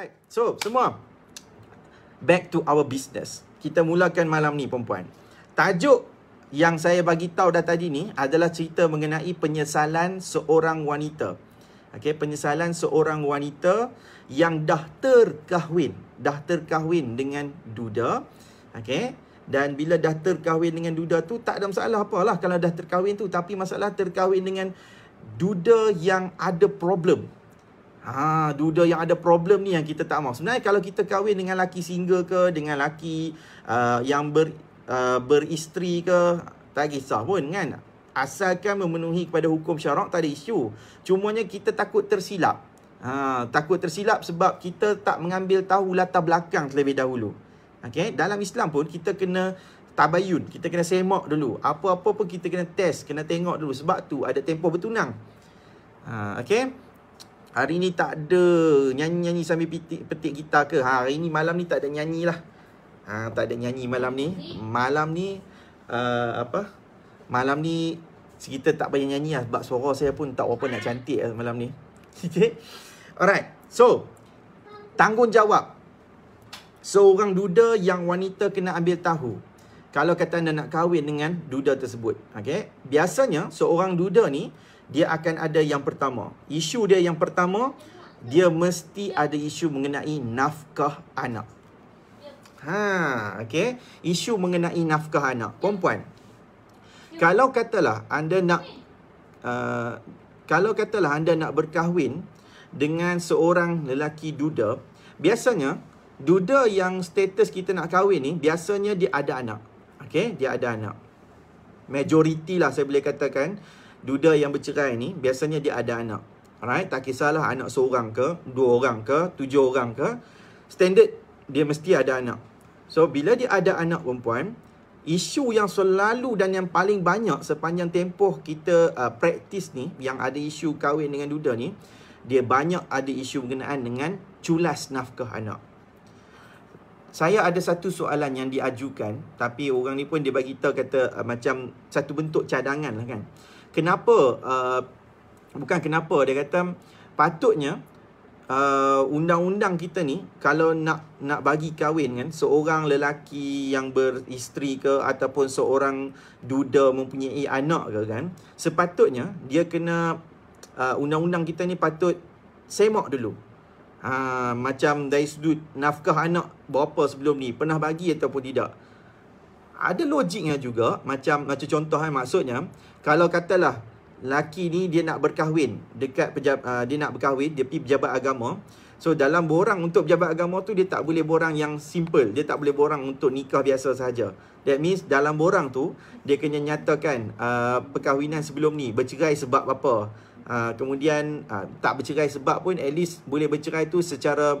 Alright, so semua Back to our business Kita mulakan malam ni perempuan Tajuk yang saya bagi tahu dah tadi ni adalah cerita mengenai penyesalan seorang wanita. Okay, penyesalan seorang wanita yang dah terkahwin, dah terkahwin dengan duda. Okay, dan bila dah terkahwin dengan duda tu tak ada masalah apalah kalau dah terkahwin tu tapi masalah terkahwin dengan duda yang ada problem Ha, duda yang ada problem ni yang kita tak mahu. Sebenarnya kalau kita kahwin dengan laki single ke, dengan laki uh, yang ber, uh, beristri ke, tak kisah pun kan. Asalkan memenuhi kepada hukum syarak, tak ada isu. Cumanya kita takut tersilap. Ha, takut tersilap sebab kita tak mengambil tahu latar belakang terlebih dahulu. Okay? Dalam Islam pun kita kena tabayun, kita kena semak dulu. Apa-apa pun kita kena test, kena tengok dulu. Sebab tu ada tempoh bertunang. Ha, okay? Hari ni tak ada nyanyi-nyanyi sambil petik, petik kita ke? Ha, hari ni malam ni tak ada nyanyi lah. Ha, tak ada nyanyi malam ni. Malam ni, uh, apa? Malam ni, kita tak payah nyanyi lah. Sebab suara saya pun tak apa nak cantik lah malam ni. Okay? Alright. So, tanggungjawab. Seorang duda yang wanita kena ambil tahu. Kalau kata anda nak kahwin dengan duda tersebut. Okay? Biasanya, seorang duda ni, dia akan ada yang pertama. Isu dia yang pertama, dia mesti ada isu mengenai nafkah anak. Ha, okay Isu mengenai nafkah anak. Perempuan. Kalau katalah anda nak uh, kalau katalah anda nak berkahwin dengan seorang lelaki duda, biasanya duda yang status kita nak kahwin ni biasanya dia ada anak. okay dia ada anak. Majoriti lah saya boleh katakan duda yang bercerai ni biasanya dia ada anak. Alright, tak kisahlah anak seorang ke, dua orang ke, tujuh orang ke, standard dia mesti ada anak. So bila dia ada anak perempuan, isu yang selalu dan yang paling banyak sepanjang tempoh kita uh, praktis ni yang ada isu kahwin dengan duda ni, dia banyak ada isu berkenaan dengan culas nafkah anak. Saya ada satu soalan yang diajukan Tapi orang ni pun dia bagi kita kata uh, Macam satu bentuk cadangan lah kan kenapa uh, bukan kenapa dia kata patutnya uh, undang-undang kita ni kalau nak nak bagi kahwin kan seorang lelaki yang beristeri ke ataupun seorang duda mempunyai anak ke kan sepatutnya dia kena uh, undang-undang kita ni patut semak dulu Ha, macam dari sudut nafkah anak berapa sebelum ni Pernah bagi ataupun tidak Ada logiknya juga Macam macam contoh kan maksudnya kalau katalah laki ni dia nak berkahwin dekat uh, dia nak berkahwin dia pergi pejabat agama so dalam borang untuk pejabat agama tu dia tak boleh borang yang simple dia tak boleh borang untuk nikah biasa saja that means dalam borang tu dia kena nyatakan uh, perkahwinan sebelum ni bercerai sebab apa uh, kemudian uh, tak bercerai sebab pun at least boleh bercerai tu secara uh,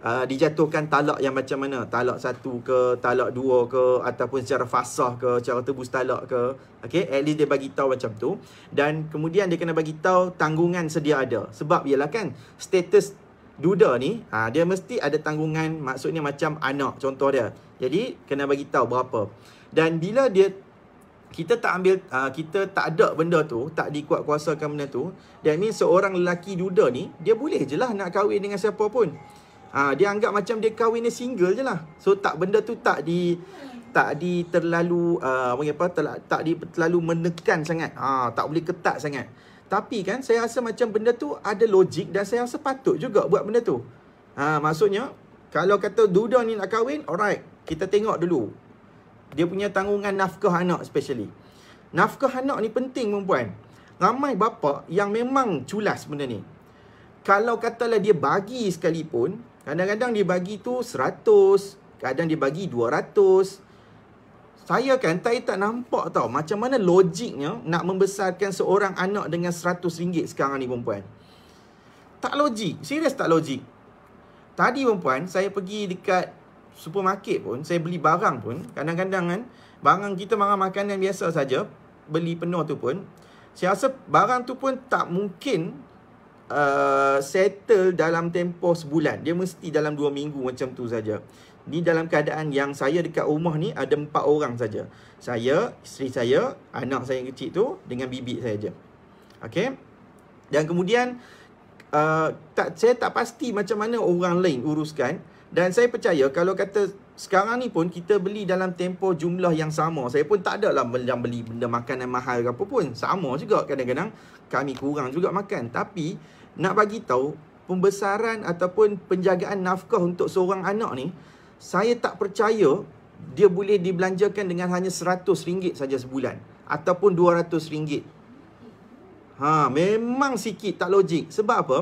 Ah, dijatuhkan talak yang macam mana talak satu ke talak dua ke ataupun secara fasah ke cara tebus talak ke okey at least dia bagi tahu macam tu dan kemudian dia kena bagi tahu tanggungan sedia ada sebab ialah kan status duda ni ha, dia mesti ada tanggungan maksudnya macam anak contoh dia jadi kena bagi tahu berapa dan bila dia kita tak ambil uh, kita tak ada benda tu tak dikuat dikuatkuasakan benda tu that means seorang lelaki duda ni dia boleh je lah nak kahwin dengan siapa pun Ha, dia anggap macam dia kahwin dia single je lah. So tak benda tu tak di tak di terlalu uh, apa tak, tak di terlalu menekan sangat. Ha, tak boleh ketat sangat. Tapi kan saya rasa macam benda tu ada logik dan saya rasa patut juga buat benda tu. Ha, maksudnya kalau kata duda ni nak kahwin, alright. Kita tengok dulu. Dia punya tanggungan nafkah anak especially. Nafkah anak ni penting perempuan. Ramai bapa yang memang culas benda ni. Kalau katalah dia bagi sekalipun, Kadang-kadang dia bagi tu 100 Kadang dia bagi 200 Saya kan tak tak nampak tau Macam mana logiknya Nak membesarkan seorang anak dengan 100 ringgit sekarang ni perempuan Tak logik Serius tak logik Tadi perempuan Saya pergi dekat supermarket pun Saya beli barang pun Kadang-kadang kan Barang kita makan makanan biasa saja Beli penuh tu pun Saya rasa barang tu pun tak mungkin Uh, settle dalam tempoh sebulan. Dia mesti dalam dua minggu macam tu saja. Ni dalam keadaan yang saya dekat rumah ni ada empat orang saja. Saya, isteri saya, anak saya yang kecil tu dengan bibik saya je. Okay. Dan kemudian uh, tak, saya tak pasti macam mana orang lain uruskan. Dan saya percaya kalau kata sekarang ni pun kita beli dalam tempoh jumlah yang sama. Saya pun tak ada lah beli benda makanan mahal ke apa pun. Sama juga kadang-kadang kami kurang juga makan. Tapi nak bagi tahu pembesaran ataupun penjagaan nafkah untuk seorang anak ni saya tak percaya dia boleh dibelanjakan dengan hanya RM100 saja sebulan ataupun RM200. Ha, memang sikit tak logik. Sebab apa?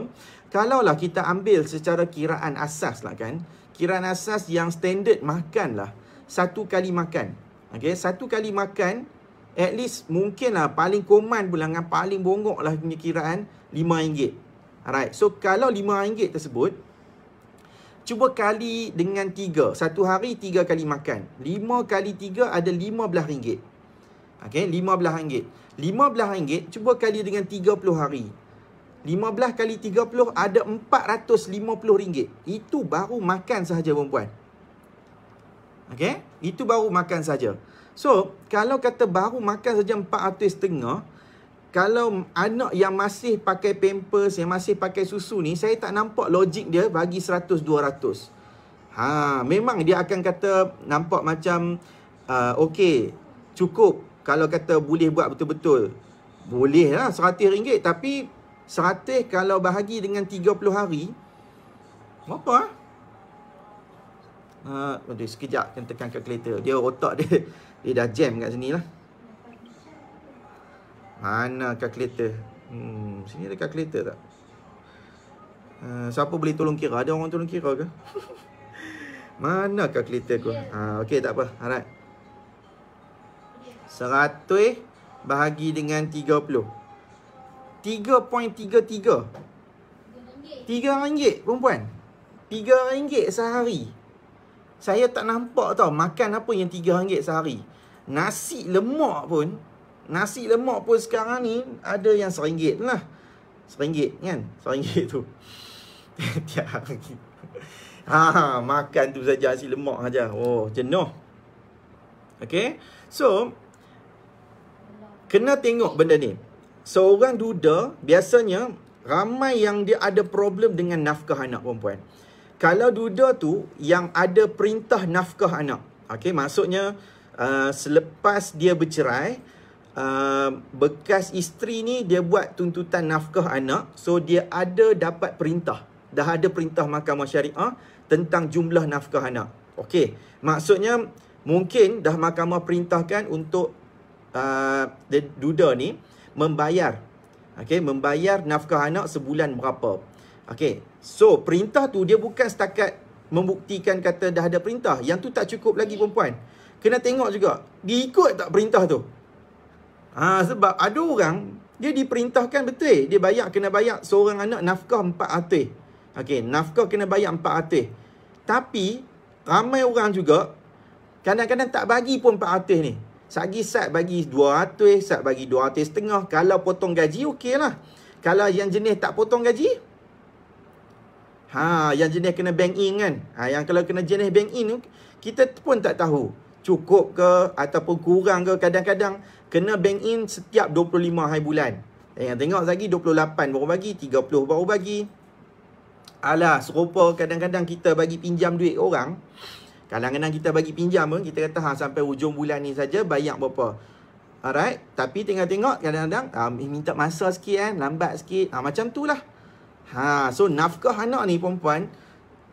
Kalaulah kita ambil secara kiraan asas lah kan. Kiraan asas yang standard makan lah. Satu kali makan. Okay, satu kali makan at least mungkin lah paling koman pula dengan paling bongok lah punya kiraan RM5. Alright, so kalau RM5 tersebut Cuba kali dengan 3 Satu hari 3 kali makan 5 kali 3 ada RM15 Okay, RM15 RM15, cuba kali dengan 30 hari 15 kali 30 ada RM450 Itu baru makan sahaja perempuan Okay, itu baru makan sahaja. So, kalau kata baru makan saja RM400 kalau anak yang masih pakai pampers, yang masih pakai susu ni, saya tak nampak logik dia bagi 100, 200. Ha, memang dia akan kata nampak macam, uh, okey, cukup kalau kata boleh buat betul-betul. Boleh lah, RM100. Tapi, RM100 kalau bahagi dengan 30 hari, apa lah? Uh, sekejap, kan tekan kalkulator. Dia otak dia, dia dah jam kat sini lah. Mana calculator? Hmm, sini ada calculator tak? Uh, siapa boleh tolong kira? Ada orang tolong kira ke? Mana calculator aku? Ha, uh, okey tak apa. Harap. 100 bahagi dengan 30. 3.33. 3 tiga ringgit perempuan. 3 ringgit sehari. Saya tak nampak tau makan apa yang 3 ringgit sehari. Nasi lemak pun Nasi lemak pun sekarang ni ada yang rm lah. RM1 kan? rm tu. Tiap hari. Ha, ha, makan tu saja nasi lemak saja. Oh, jenuh. Okay. So, kena tengok benda ni. Seorang duda, biasanya ramai yang dia ada problem dengan nafkah anak perempuan. Kalau duda tu yang ada perintah nafkah anak. Okay, maksudnya uh, selepas dia bercerai, Ah, bekas isteri ni dia buat tuntutan nafkah anak so dia ada dapat perintah dah ada perintah mahkamah syariah tentang jumlah nafkah anak okey maksudnya mungkin dah mahkamah perintahkan untuk uh, duda ni membayar okey membayar nafkah anak sebulan berapa okey so perintah tu dia bukan setakat membuktikan kata dah ada perintah yang tu tak cukup lagi perempuan kena tengok juga ikut tak perintah tu Ha, sebab ada orang, dia diperintahkan betul. Dia bayar, kena bayar seorang anak nafkah empat atih. okay nafkah kena bayar empat atih. Tapi, ramai orang juga, kadang-kadang tak bagi pun empat atih ni. Sagi sat bagi dua atih, sat bagi dua atih setengah. Kalau potong gaji, okey lah. Kalau yang jenis tak potong gaji, Ha, yang jenis kena bank in kan? Ha, yang kalau kena jenis bank in, kita pun tak tahu. Cukup ke ataupun kurang ke kadang-kadang kena bank in setiap 25 hari bulan. Eh, yang tengok lagi 28 baru bagi, 30 baru bagi. Alah, serupa kadang-kadang kita bagi pinjam duit orang. Kadang-kadang kita bagi pinjam pun, kita kata ha, sampai hujung bulan ni saja bayar berapa. Alright, tapi tengok-tengok kadang-kadang ha, minta masa sikit kan, lambat sikit. Ha, macam tu lah. Ha, so, nafkah anak ni perempuan,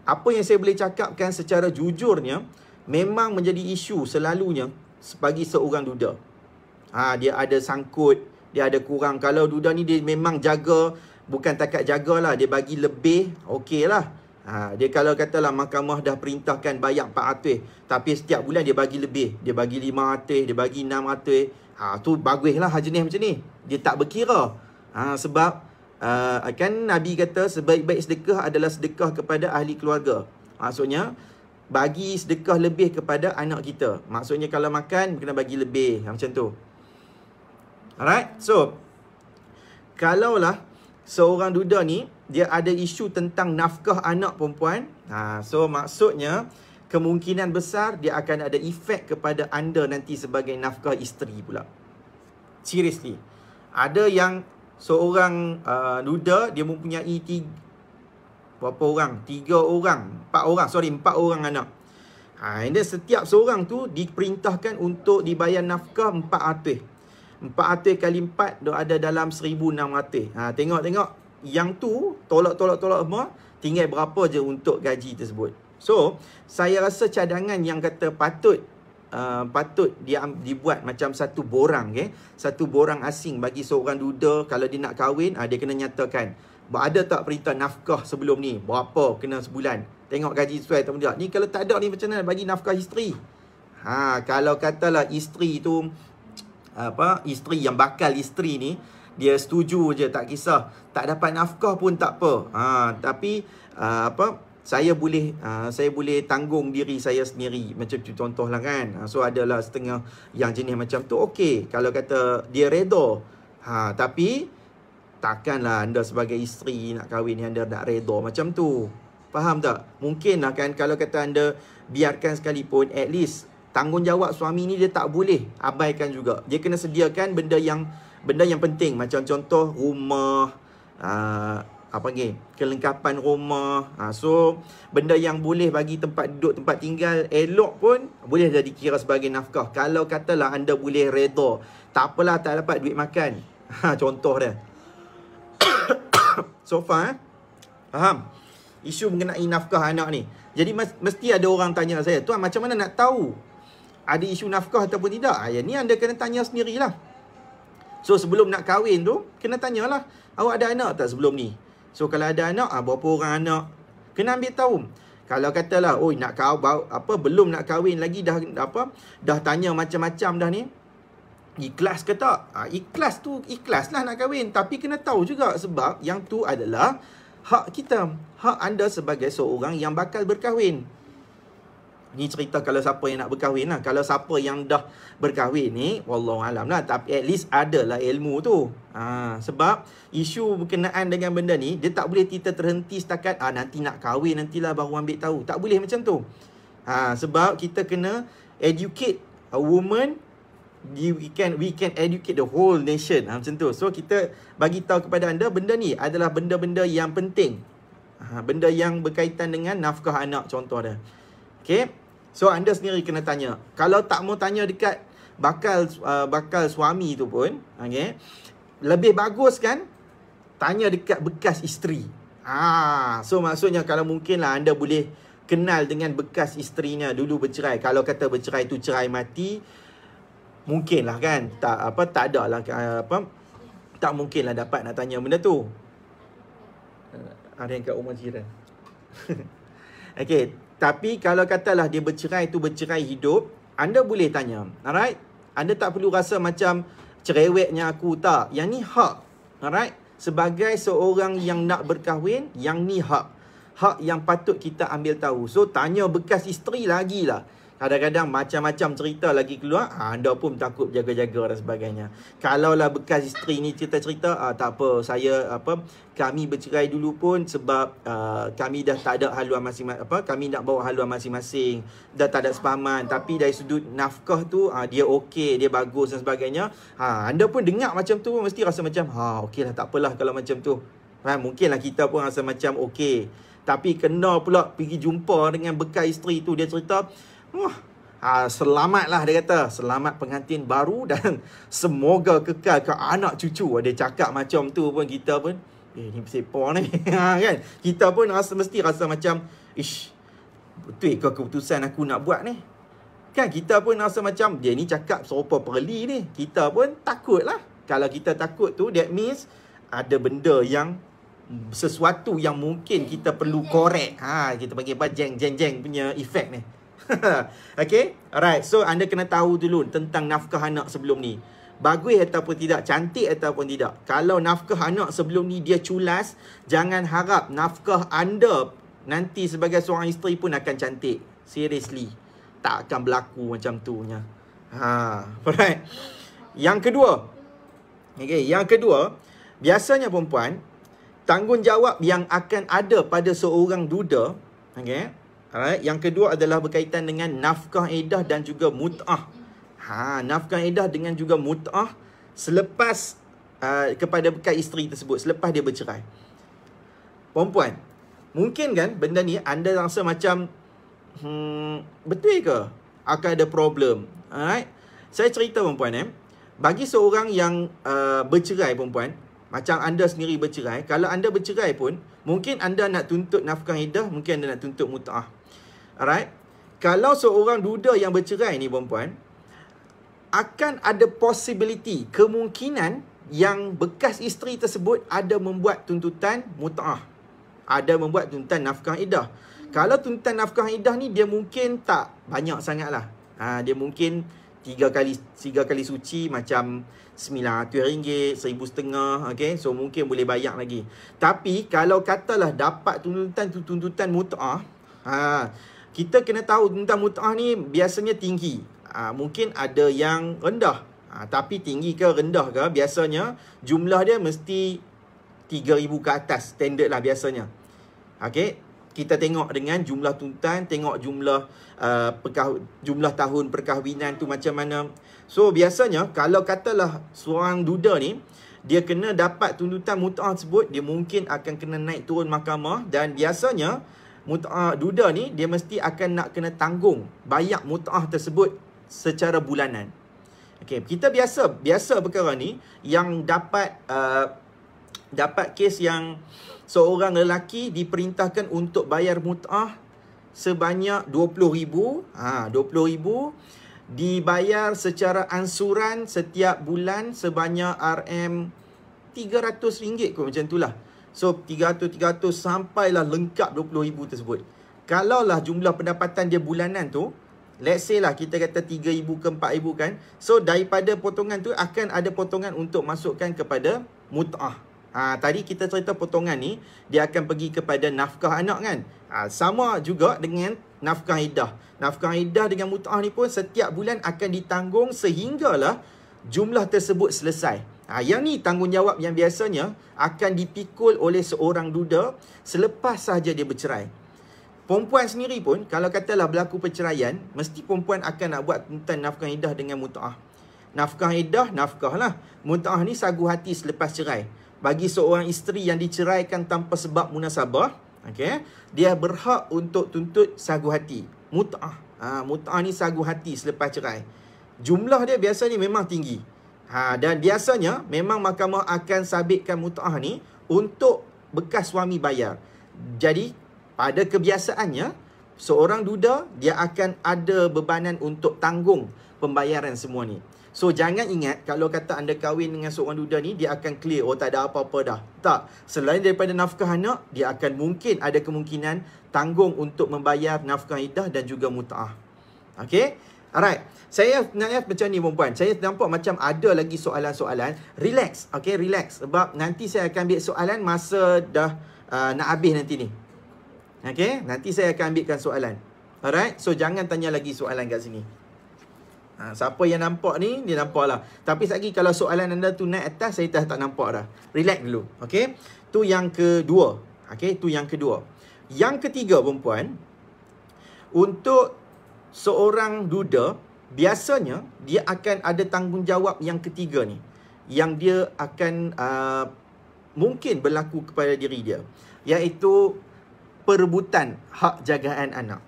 apa yang saya boleh cakapkan secara jujurnya, memang menjadi isu selalunya sebagai seorang duda ha, dia ada sangkut, dia ada kurang. Kalau duda ni dia memang jaga, bukan takat jaga lah. Dia bagi lebih, okey lah. Ha, dia kalau katalah mahkamah dah perintahkan bayar 400 Tapi setiap bulan dia bagi lebih Dia bagi 500, dia bagi 600 ha, tu bagus lah jenis macam ni Dia tak berkira ha, Sebab uh, kan Nabi kata sebaik-baik sedekah adalah sedekah kepada ahli keluarga Maksudnya bagi sedekah lebih kepada anak kita Maksudnya kalau makan kena bagi lebih ha, macam tu Alright, so kalaulah seorang duda ni dia ada isu tentang nafkah anak perempuan, ha, so maksudnya kemungkinan besar dia akan ada efek kepada anda nanti sebagai nafkah isteri pula. Seriously. Ada yang seorang uh, duda dia mempunyai tiga, berapa orang? Tiga orang, empat orang, sorry empat orang anak. Ha, and setiap seorang tu diperintahkan untuk dibayar nafkah empat atuh. 400 kali 4 dia ada dalam 1600. Ha tengok tengok yang tu tolak-tolak-tolak semua tinggal berapa je untuk gaji tersebut. So, saya rasa cadangan yang kata patut Uh, patut dia dibuat macam satu borang okay? Satu borang asing bagi seorang duda Kalau dia nak kahwin uh, Dia kena nyatakan Ada tak perintah nafkah sebelum ni Berapa kena sebulan Tengok gaji sesuai atau tidak Ni kalau tak ada ni macam mana Bagi nafkah isteri ha, Kalau katalah isteri tu apa isteri yang bakal isteri ni dia setuju je tak kisah tak dapat nafkah pun tak apa ha tapi uh, apa saya boleh uh, saya boleh tanggung diri saya sendiri macam tu contohlah kan ah, so adalah setengah yang jenis macam tu okey kalau kata dia redha ha tapi takkanlah anda sebagai isteri nak kahwin yang anda nak redha macam tu faham tak mungkinlah kan kalau kata anda biarkan sekalipun at least tanggungjawab suami ni dia tak boleh abaikan juga. Dia kena sediakan benda yang benda yang penting macam contoh rumah uh, apa panggil kelengkapan rumah. Uh, so benda yang boleh bagi tempat duduk, tempat tinggal elok pun boleh jadi kira sebagai nafkah. Kalau katalah anda boleh redha, tak apalah tak dapat duit makan. Ha, contoh dia. so far eh? faham isu mengenai nafkah anak ni. Jadi mesti ada orang tanya saya, tuan macam mana nak tahu ada isu nafkah ataupun tidak. Ha, ah, yang ni anda kena tanya sendirilah. So sebelum nak kahwin tu, kena tanyalah. Awak ada anak tak sebelum ni? So kalau ada anak, ha, berapa orang anak? Kena ambil tahu. Kalau katalah, oi nak kau apa belum nak kahwin lagi dah apa dah tanya macam-macam dah ni. Ikhlas ke tak? Ha, ikhlas tu lah nak kahwin tapi kena tahu juga sebab yang tu adalah hak kita, hak anda sebagai seorang yang bakal berkahwin ni cerita kalau siapa yang nak berkahwin lah. Kalau siapa yang dah berkahwin ni, wallah alam lah. Tapi at least adalah ilmu tu. Ha, sebab isu berkenaan dengan benda ni, dia tak boleh kita terhenti setakat ah ha, nanti nak kahwin nantilah baru ambil tahu. Tak boleh macam tu. Ha, sebab kita kena educate a woman we can we can educate the whole nation ha, macam tu so kita bagi tahu kepada anda benda ni adalah benda-benda yang penting ha, benda yang berkaitan dengan nafkah anak contoh dia okey So anda sendiri kena tanya. Kalau tak mau tanya dekat bakal uh, bakal suami tu pun, okey. Lebih bagus kan tanya dekat bekas isteri. Ah, so maksudnya kalau mungkinlah anda boleh kenal dengan bekas isterinya dulu bercerai. Kalau kata bercerai tu cerai mati, mungkinlah kan. Tak apa tak ada lah ah, apa tak mungkinlah dapat nak tanya benda tu. Eh, ada yang kat rumah jiran. okay, tapi kalau katalah dia bercerai tu bercerai hidup, anda boleh tanya. Alright? Anda tak perlu rasa macam cerewetnya aku tak. Yang ni hak. Alright? Sebagai seorang yang nak berkahwin, yang ni hak. Hak yang patut kita ambil tahu. So, tanya bekas isteri lagi lah. Kadang-kadang macam-macam cerita lagi keluar ha, Anda pun takut jaga-jaga dan sebagainya Kalaulah bekas isteri ni cerita-cerita ha, Tak apa saya apa Kami bercerai dulu pun sebab uh, Kami dah tak ada haluan masing-masing apa, Kami nak bawa haluan masing-masing Dah tak ada sepaman Tapi dari sudut nafkah tu ha, Dia okey, dia bagus dan sebagainya ha, Anda pun dengar macam tu mesti rasa macam ha, Okey lah tak apalah kalau macam tu ha, Mungkinlah kita pun rasa macam okey tapi kena pula pergi jumpa dengan bekas isteri tu dia cerita Ha, selamatlah dia kata Selamat pengantin baru Dan semoga kekal ke anak cucu Dia cakap macam tu pun kita pun Eh ni sepa ni ha, kan? Kita pun rasa mesti rasa macam Ish Betul ke keputusan aku nak buat ni Kan kita pun rasa macam Dia ni cakap serupa perli ni Kita pun takut lah Kalau kita takut tu that means Ada benda yang Sesuatu yang mungkin kita perlu korek ha, Kita panggil apa jeng jeng jeng punya efek ni okay? Alright, so anda kena tahu dulu tentang nafkah anak sebelum ni. Bagus ataupun tidak, cantik ataupun tidak. Kalau nafkah anak sebelum ni dia culas, jangan harap nafkah anda nanti sebagai seorang isteri pun akan cantik. Seriously. Tak akan berlaku macam tu punya. Ha, alright. Yang kedua. Okay, yang kedua. Biasanya perempuan, tanggungjawab yang akan ada pada seorang duda, okay, Alright, yang kedua adalah berkaitan dengan nafkah edah dan juga mut'ah. Ha, nafkah edah dengan juga mut'ah selepas uh, kepada bekas isteri tersebut, selepas dia bercerai. Perempuan, mungkin kan benda ni anda rasa macam hmm, betul ke akan ada problem? Alright, saya cerita perempuan eh. Bagi seorang yang uh, bercerai perempuan, macam anda sendiri bercerai, kalau anda bercerai pun, mungkin anda nak tuntut nafkah idah, mungkin anda nak tuntut mut'ah. Alright. Kalau seorang duda yang bercerai ni perempuan akan ada possibility, kemungkinan yang bekas isteri tersebut ada membuat tuntutan mutah, Ada membuat tuntutan nafkah idah. Kalau tuntutan nafkah idah ni dia mungkin tak banyak sangatlah. Ha, dia mungkin tiga kali tiga kali suci macam sembilan, rm ringgit rm setengah. okay? So mungkin boleh bayar lagi. Tapi kalau katalah dapat tuntutan tuntutan mutah, ha, kita kena tahu tentang mut'ah ni biasanya tinggi. Ha, mungkin ada yang rendah. Ha, tapi tinggi ke rendah ke biasanya jumlah dia mesti 3,000 ke atas. Standard lah biasanya. Okay. Kita tengok dengan jumlah tuntutan, tengok jumlah uh, perkah- jumlah tahun perkahwinan tu macam mana. So biasanya kalau katalah seorang duda ni, dia kena dapat tuntutan mut'ah tersebut, dia mungkin akan kena naik turun mahkamah dan biasanya mut'ah duda ni dia mesti akan nak kena tanggung bayar mut'ah tersebut secara bulanan. Okey, kita biasa biasa perkara ni yang dapat uh, dapat kes yang seorang lelaki diperintahkan untuk bayar mut'ah sebanyak 20,000, ha 20,000 dibayar secara ansuran setiap bulan sebanyak RM 300 ringgit ke macam itulah. So 300 300 sampailah lengkap 20000 tersebut. Kalaulah jumlah pendapatan dia bulanan tu let's say lah kita kata 3000 ke 4000 kan. So daripada potongan tu akan ada potongan untuk masukkan kepada mut'ah. Ha tadi kita cerita potongan ni dia akan pergi kepada nafkah anak kan. Ha sama juga dengan nafkah idah. Nafkah idah dengan mut'ah ni pun setiap bulan akan ditanggung sehinggalah jumlah tersebut selesai. Ha, yang ni tanggungjawab yang biasanya akan dipikul oleh seorang duda selepas sahaja dia bercerai. Perempuan sendiri pun kalau katalah berlaku perceraian, mesti perempuan akan nak buat tentang nafkah iddah dengan mut'ah. Nafkah iddah, nafkah lah. Mut'ah ni sagu hati selepas cerai. Bagi seorang isteri yang diceraikan tanpa sebab munasabah, okay, dia berhak untuk tuntut sagu hati. Mut'ah. Ha, mut'ah ni sagu hati selepas cerai. Jumlah dia biasanya memang tinggi. Ha, dan biasanya memang mahkamah akan sabitkan mut'ah ni untuk bekas suami bayar. Jadi pada kebiasaannya seorang duda dia akan ada bebanan untuk tanggung pembayaran semua ni. So jangan ingat kalau kata anda kahwin dengan seorang duda ni dia akan clear oh tak ada apa-apa dah. Tak. Selain daripada nafkah anak, dia akan mungkin ada kemungkinan tanggung untuk membayar nafkah iddah dan juga mut'ah. Okey? Alright. Saya nak lihat macam ni perempuan. Saya nampak macam ada lagi soalan-soalan. Relax. Okay, relax. Sebab nanti saya akan ambil soalan masa dah uh, nak habis nanti ni. Okay, nanti saya akan ambilkan soalan. Alright, so jangan tanya lagi soalan kat sini. Ha, siapa yang nampak ni, dia nampak lah. Tapi sekejap kalau soalan anda tu naik atas, saya dah tak nampak dah. Relax dulu. Okay, tu yang kedua. Okay, tu yang kedua. Yang ketiga perempuan, untuk seorang duda biasanya dia akan ada tanggungjawab yang ketiga ni yang dia akan uh, mungkin berlaku kepada diri dia iaitu perebutan hak jagaan anak.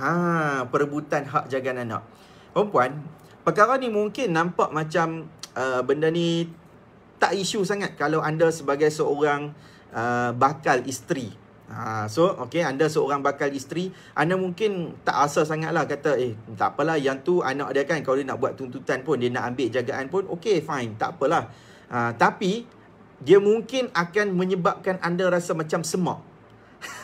Ha, perebutan hak jagaan anak. Perempuan, perkara ni mungkin nampak macam uh, benda ni tak isu sangat kalau anda sebagai seorang uh, bakal isteri Ha, so okay anda seorang bakal isteri Anda mungkin tak asa sangat lah Kata eh tak apalah yang tu anak dia kan Kalau dia nak buat tuntutan pun Dia nak ambil jagaan pun Okay fine tak apalah ha, Tapi dia mungkin akan menyebabkan anda rasa macam semak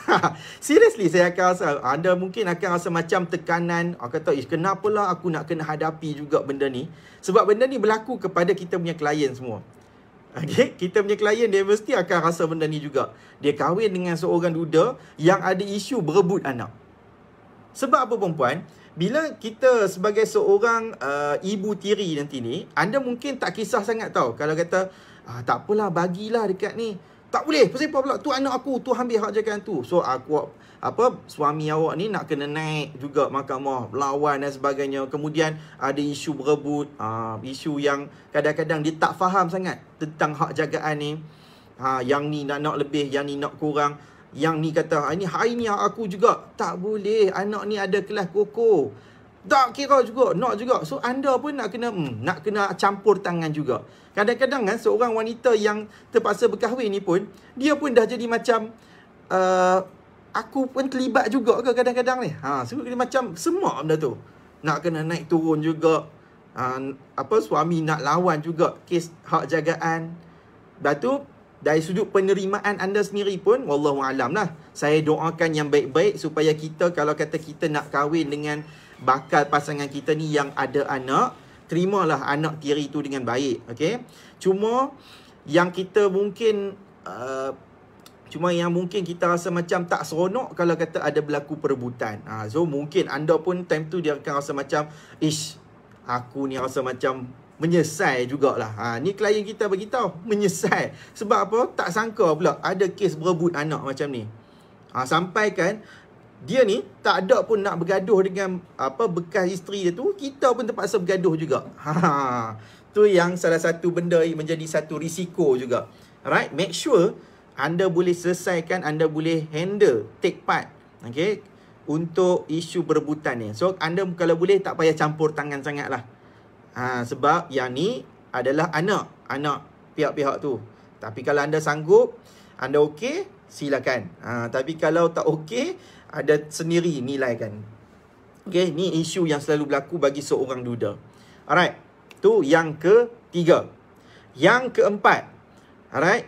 Seriously saya akan rasa Anda mungkin akan rasa macam tekanan Aku kata eh kenapalah aku nak kena hadapi juga benda ni Sebab benda ni berlaku kepada kita punya klien semua Okay? Kita punya klien dia mesti akan rasa benda ni juga. Dia kahwin dengan seorang duda yang ada isu berebut anak. Sebab apa perempuan? Bila kita sebagai seorang uh, ibu tiri nanti ni, anda mungkin tak kisah sangat tau. Kalau kata, ah, tak apalah bagilah dekat ni. Tak boleh. Pasal apa pula? Tu anak aku. Tu ambil hak jagaan tu. So aku apa suami awak ni nak kena naik juga mahkamah lawan dan sebagainya kemudian ada isu berebut uh, isu yang kadang-kadang dia tak faham sangat tentang hak jagaan ni ha, yang ni nak nak lebih yang ni nak kurang yang ni kata ah, ini hari ni aku juga tak boleh anak ni ada kelas kokoh tak kira juga, nak juga. So anda pun nak kena hmm, nak kena campur tangan juga. Kadang-kadang kan seorang wanita yang terpaksa berkahwin ni pun dia pun dah jadi macam uh, aku pun terlibat juga ke kadang-kadang ni. Ha, so dia macam semua benda tu. Nak kena naik turun juga. Uh, apa suami nak lawan juga kes hak jagaan. Lepas tu dari sudut penerimaan anda sendiri pun wallahu alam lah. Saya doakan yang baik-baik supaya kita kalau kata kita nak kahwin dengan bakal pasangan kita ni yang ada anak, terimalah anak tiri tu dengan baik, okay? Cuma yang kita mungkin uh, cuma yang mungkin kita rasa macam tak seronok kalau kata ada berlaku perebutan. Ha, so mungkin anda pun time tu dia akan rasa macam ish aku ni rasa macam menyesai jugalah. Ha, ni klien kita beritahu, menyesai. Sebab apa? Tak sangka pula ada kes berebut anak macam ni. Ha, sampaikan dia ni tak ada pun nak bergaduh dengan apa bekas isteri dia tu kita pun terpaksa bergaduh juga ha, ha, ha. tu yang salah satu benda yang menjadi satu risiko juga right make sure anda boleh selesaikan anda boleh handle take part Okay, untuk isu berebutan ni so anda kalau boleh tak payah campur tangan sangatlah ha sebab yang ni adalah anak anak pihak-pihak tu tapi kalau anda sanggup anda okay silakan ha tapi kalau tak okay ada sendiri nilai kan, Okay, ni isu yang selalu berlaku bagi seorang duda. Alright, tu yang ketiga. Yang keempat, alright,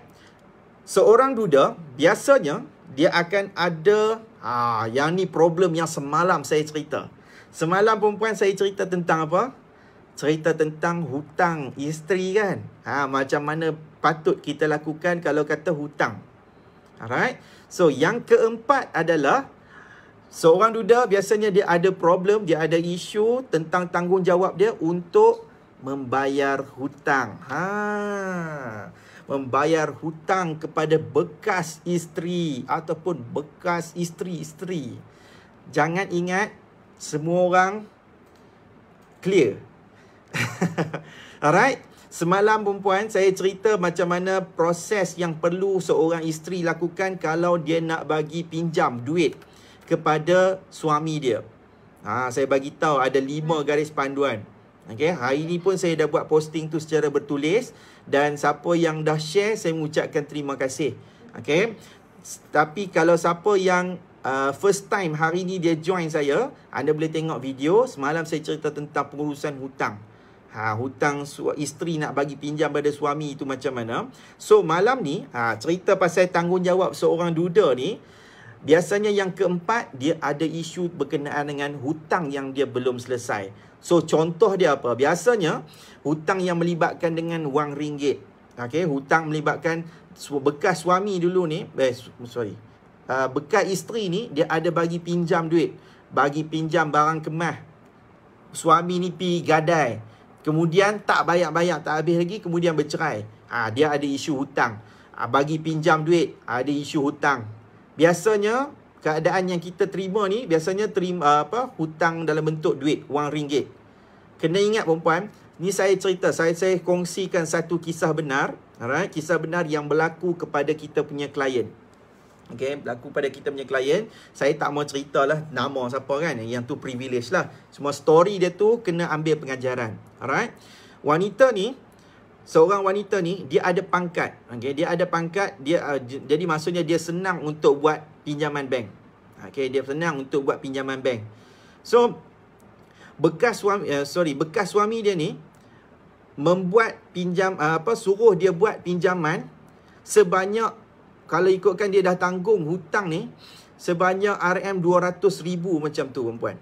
seorang duda biasanya dia akan ada, ah, yang ni problem yang semalam saya cerita. Semalam perempuan saya cerita tentang apa? Cerita tentang hutang isteri kan? Ha, macam mana patut kita lakukan kalau kata hutang? Alright. So yang keempat adalah Seorang duda biasanya dia ada problem, dia ada isu tentang tanggungjawab dia untuk membayar hutang. Ha. Membayar hutang kepada bekas isteri ataupun bekas isteri-isteri. Jangan ingat semua orang clear. Alright. Semalam perempuan saya cerita macam mana proses yang perlu seorang isteri lakukan kalau dia nak bagi pinjam duit kepada suami dia. Ha, saya bagi tahu ada lima garis panduan. Okay, hari ini pun saya dah buat posting tu secara bertulis dan siapa yang dah share saya mengucapkan terima kasih. Okay, tapi kalau siapa yang uh, first time hari ini dia join saya, anda boleh tengok video semalam saya cerita tentang pengurusan hutang. Ha, hutang su- isteri nak bagi pinjam pada suami itu macam mana. So malam ni ha, cerita pasal tanggungjawab seorang duda ni. Biasanya yang keempat dia ada isu berkenaan dengan hutang yang dia belum selesai. So contoh dia apa? Biasanya hutang yang melibatkan dengan wang ringgit. Okay, hutang melibatkan bekas suami dulu ni, eh, sorry. Uh, bekas isteri ni dia ada bagi pinjam duit, bagi pinjam barang kemah. Suami ni pi gadai. Kemudian tak bayar-bayar tak habis lagi kemudian bercerai. Ah ha, dia ada isu hutang. Ha, bagi pinjam duit, ada isu hutang biasanya keadaan yang kita terima ni biasanya terima ah, apa hutang dalam bentuk duit wang ringgit kena ingat perempuan ni saya cerita saya saya kongsikan satu kisah benar alright kisah benar yang berlaku kepada kita punya klien Okay, berlaku pada kita punya klien Saya tak mau ceritalah nama siapa kan Yang tu privilege lah Semua story dia tu kena ambil pengajaran Alright Wanita ni seorang wanita ni dia ada pangkat okey dia ada pangkat dia uh, jadi maksudnya dia senang untuk buat pinjaman bank okey dia senang untuk buat pinjaman bank so bekas suami uh, sorry bekas suami dia ni membuat pinjam uh, apa suruh dia buat pinjaman sebanyak kalau ikutkan dia dah tanggung hutang ni sebanyak RM200,000 macam tu perempuan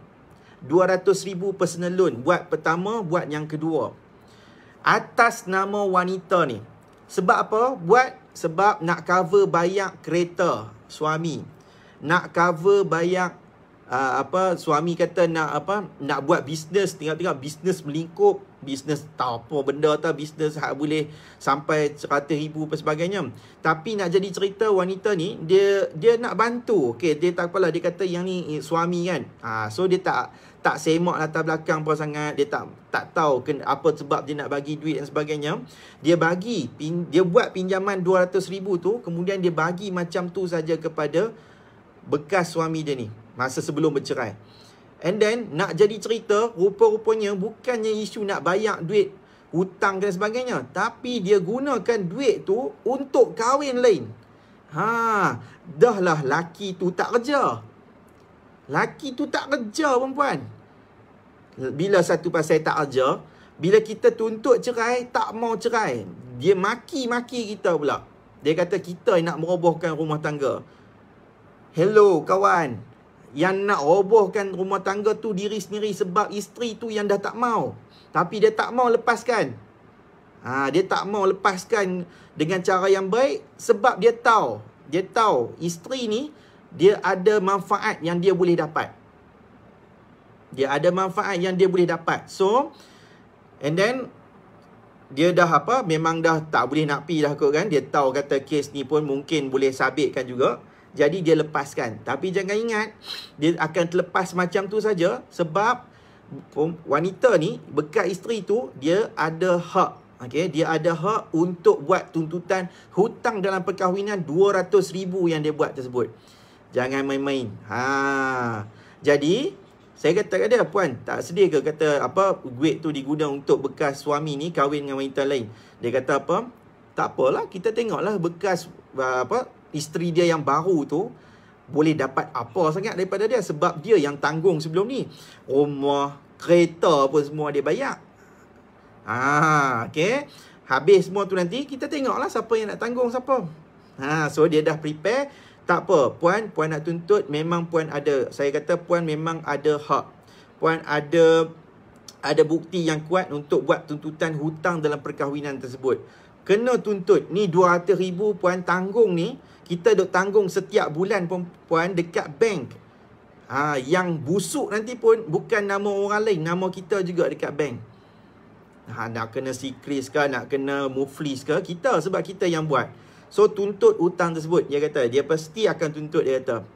200,000 personal loan buat pertama buat yang kedua atas nama wanita ni. Sebab apa? Buat sebab nak cover bayar kereta suami. Nak cover bayar uh, apa suami kata nak apa nak buat bisnes tengok-tengok bisnes melingkup bisnes tak apa benda tak bisnes hak boleh sampai 100,000 apa sebagainya tapi nak jadi cerita wanita ni dia dia nak bantu okey dia tak apalah dia kata yang ni eh, suami kan ha, so dia tak tak semak latar belakang pun sangat dia tak tak tahu ken, apa sebab dia nak bagi duit dan sebagainya dia bagi pin, dia buat pinjaman 200,000 tu kemudian dia bagi macam tu saja kepada bekas suami dia ni masa sebelum bercerai and then nak jadi cerita rupa-rupanya bukannya isu nak bayar duit hutang dan sebagainya tapi dia gunakan duit tu untuk kahwin lain Ha, dahlah laki tu tak kerja. Laki tu tak kerja perempuan. Bila satu pasal tak kerja, bila kita tuntut cerai, tak mau cerai. Dia maki-maki kita pula. Dia kata kita nak merobohkan rumah tangga. Hello kawan. Yang nak robohkan rumah tangga tu diri sendiri sebab isteri tu yang dah tak mau. Tapi dia tak mau lepaskan. Ha, dia tak mau lepaskan dengan cara yang baik sebab dia tahu. Dia tahu isteri ni dia ada manfaat yang dia boleh dapat. Dia ada manfaat yang dia boleh dapat. So, and then, dia dah apa, memang dah tak boleh nak pergi dah kot kan. Dia tahu kata kes ni pun mungkin boleh sabitkan juga. Jadi, dia lepaskan. Tapi jangan ingat, dia akan terlepas macam tu saja sebab wanita ni, bekat isteri tu, dia ada hak. Okay, dia ada hak untuk buat tuntutan hutang dalam perkahwinan RM200,000 yang dia buat tersebut. Jangan main-main. Ha. Jadi, saya kata kat dia, puan, tak sedih ke kata apa duit tu diguna untuk bekas suami ni kahwin dengan wanita lain? Dia kata apa? Tak apalah, kita tengoklah bekas apa isteri dia yang baru tu boleh dapat apa sangat daripada dia sebab dia yang tanggung sebelum ni. Rumah, kereta pun semua dia bayar. Ha, okey. Habis semua tu nanti kita tengoklah siapa yang nak tanggung siapa. Ha, so dia dah prepare tak apa, puan, puan nak tuntut memang puan ada. Saya kata puan memang ada hak. Puan ada ada bukti yang kuat untuk buat tuntutan hutang dalam perkahwinan tersebut. Kena tuntut. Ni 200 ribu puan tanggung ni. Kita duk tanggung setiap bulan pun puan dekat bank. Ha, yang busuk nanti pun bukan nama orang lain. Nama kita juga dekat bank. Ha, nak kena sikris ke, nak kena muflis ke. Kita sebab kita yang buat. So tuntut hutang tersebut dia kata dia pasti akan tuntut dia kata.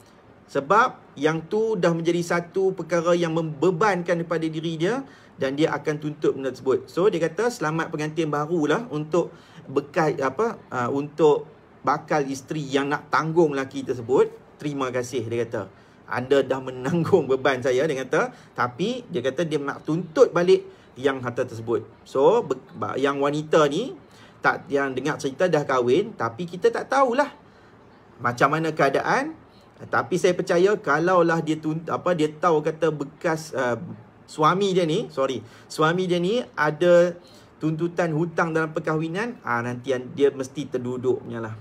Sebab yang tu dah menjadi satu perkara yang membebankan kepada diri dia dan dia akan tuntut benda tersebut. So dia kata selamat pengantin baru lah untuk bekal apa uh, untuk bakal isteri yang nak tanggung lelaki tersebut. Terima kasih dia kata. Anda dah menanggung beban saya dia kata tapi dia kata dia nak tuntut balik yang harta tersebut. So yang wanita ni tak yang dengar cerita dah kahwin tapi kita tak tahulah macam mana keadaan tapi saya percaya kalaulah dia tu, apa dia tahu kata bekas uh, suami dia ni sorry suami dia ni ada tuntutan hutang dalam perkahwinan ah nanti dia mesti terduduk lah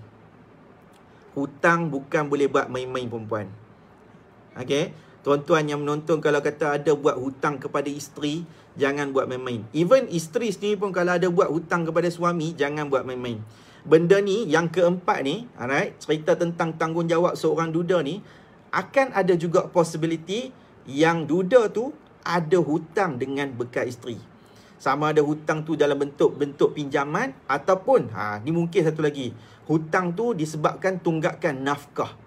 hutang bukan boleh buat main-main perempuan okey tuan-tuan yang menonton kalau kata ada buat hutang kepada isteri Jangan buat main-main. Even isteri sendiri pun kalau ada buat hutang kepada suami, jangan buat main-main. Benda ni, yang keempat ni, alright, cerita tentang tanggungjawab seorang duda ni, akan ada juga possibility yang duda tu ada hutang dengan bekas isteri. Sama ada hutang tu dalam bentuk-bentuk pinjaman ataupun, ha, ni mungkin satu lagi, hutang tu disebabkan tunggakan nafkah.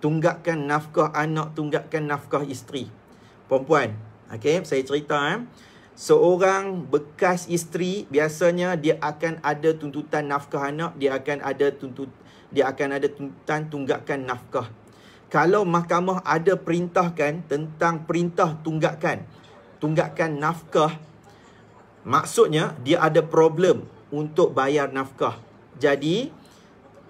Tunggakan nafkah anak, tunggakan nafkah isteri. Perempuan, Okay, saya cerita eh. Seorang bekas isteri biasanya dia akan ada tuntutan nafkah anak, dia akan ada tuntut dia akan ada tuntutan tunggakan nafkah. Kalau mahkamah ada perintahkan tentang perintah tunggakan tunggakan nafkah maksudnya dia ada problem untuk bayar nafkah. Jadi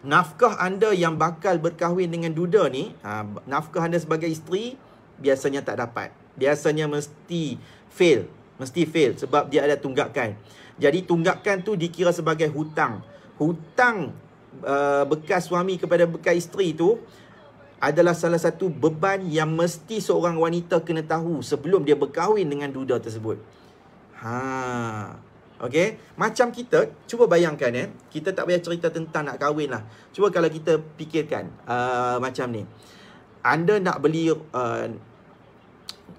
nafkah anda yang bakal berkahwin dengan duda ni, ha, nafkah anda sebagai isteri biasanya tak dapat biasanya mesti fail. Mesti fail sebab dia ada tunggakan. Jadi tunggakan tu dikira sebagai hutang. Hutang uh, bekas suami kepada bekas isteri tu adalah salah satu beban yang mesti seorang wanita kena tahu sebelum dia berkahwin dengan duda tersebut. Ha. Okey, macam kita cuba bayangkan eh, kita tak payah cerita tentang nak kahwin lah. Cuba kalau kita fikirkan uh, macam ni. Anda nak beli uh,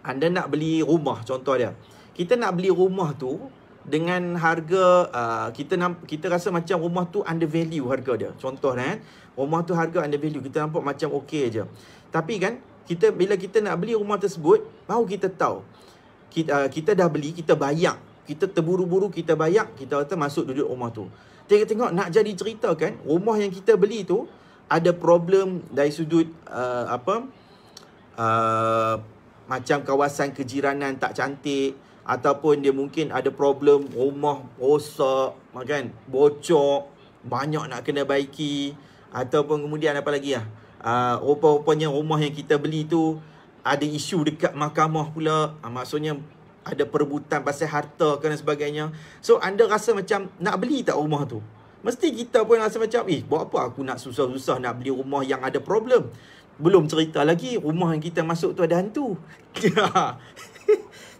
anda nak beli rumah contoh dia kita nak beli rumah tu dengan harga uh, kita namp- kita rasa macam rumah tu under value harga dia contoh kan rumah tu harga under value kita nampak macam okey aje tapi kan kita bila kita nak beli rumah tersebut baru kita tahu kita, uh, kita dah beli kita bayar kita terburu-buru kita bayar kita kata masuk duduk rumah tu tengok tengok nak jadi cerita kan rumah yang kita beli tu ada problem dari sudut uh, apa uh, macam kawasan kejiranan tak cantik ataupun dia mungkin ada problem rumah rosak kan bocor banyak nak kena baiki ataupun kemudian apa lagi ah uh, rupa-rupanya rumah yang kita beli tu ada isu dekat mahkamah pula uh, maksudnya ada perebutan pasal harta dan sebagainya so anda rasa macam nak beli tak rumah tu mesti kita pun rasa macam eh buat apa aku nak susah-susah nak beli rumah yang ada problem belum cerita lagi rumah yang kita masuk tu ada hantu.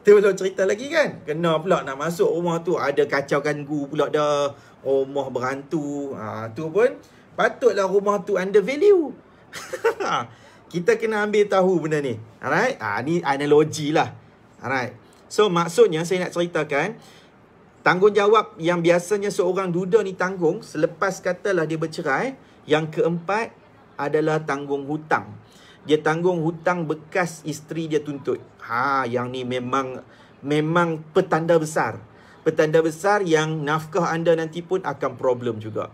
Tu belum cerita lagi kan? Kena pula nak masuk rumah tu ada kacau ganggu pula dah. Oh, rumah berhantu. Ha, tu pun patutlah rumah tu under value. kita kena ambil tahu benda ni. Alright? Ha, ni analogi lah. Alright? So maksudnya saya nak ceritakan tanggungjawab yang biasanya seorang duda ni tanggung selepas katalah dia bercerai yang keempat adalah tanggung hutang. Dia tanggung hutang bekas isteri dia tuntut. Ha, yang ni memang memang petanda besar. Petanda besar yang nafkah anda nanti pun akan problem juga.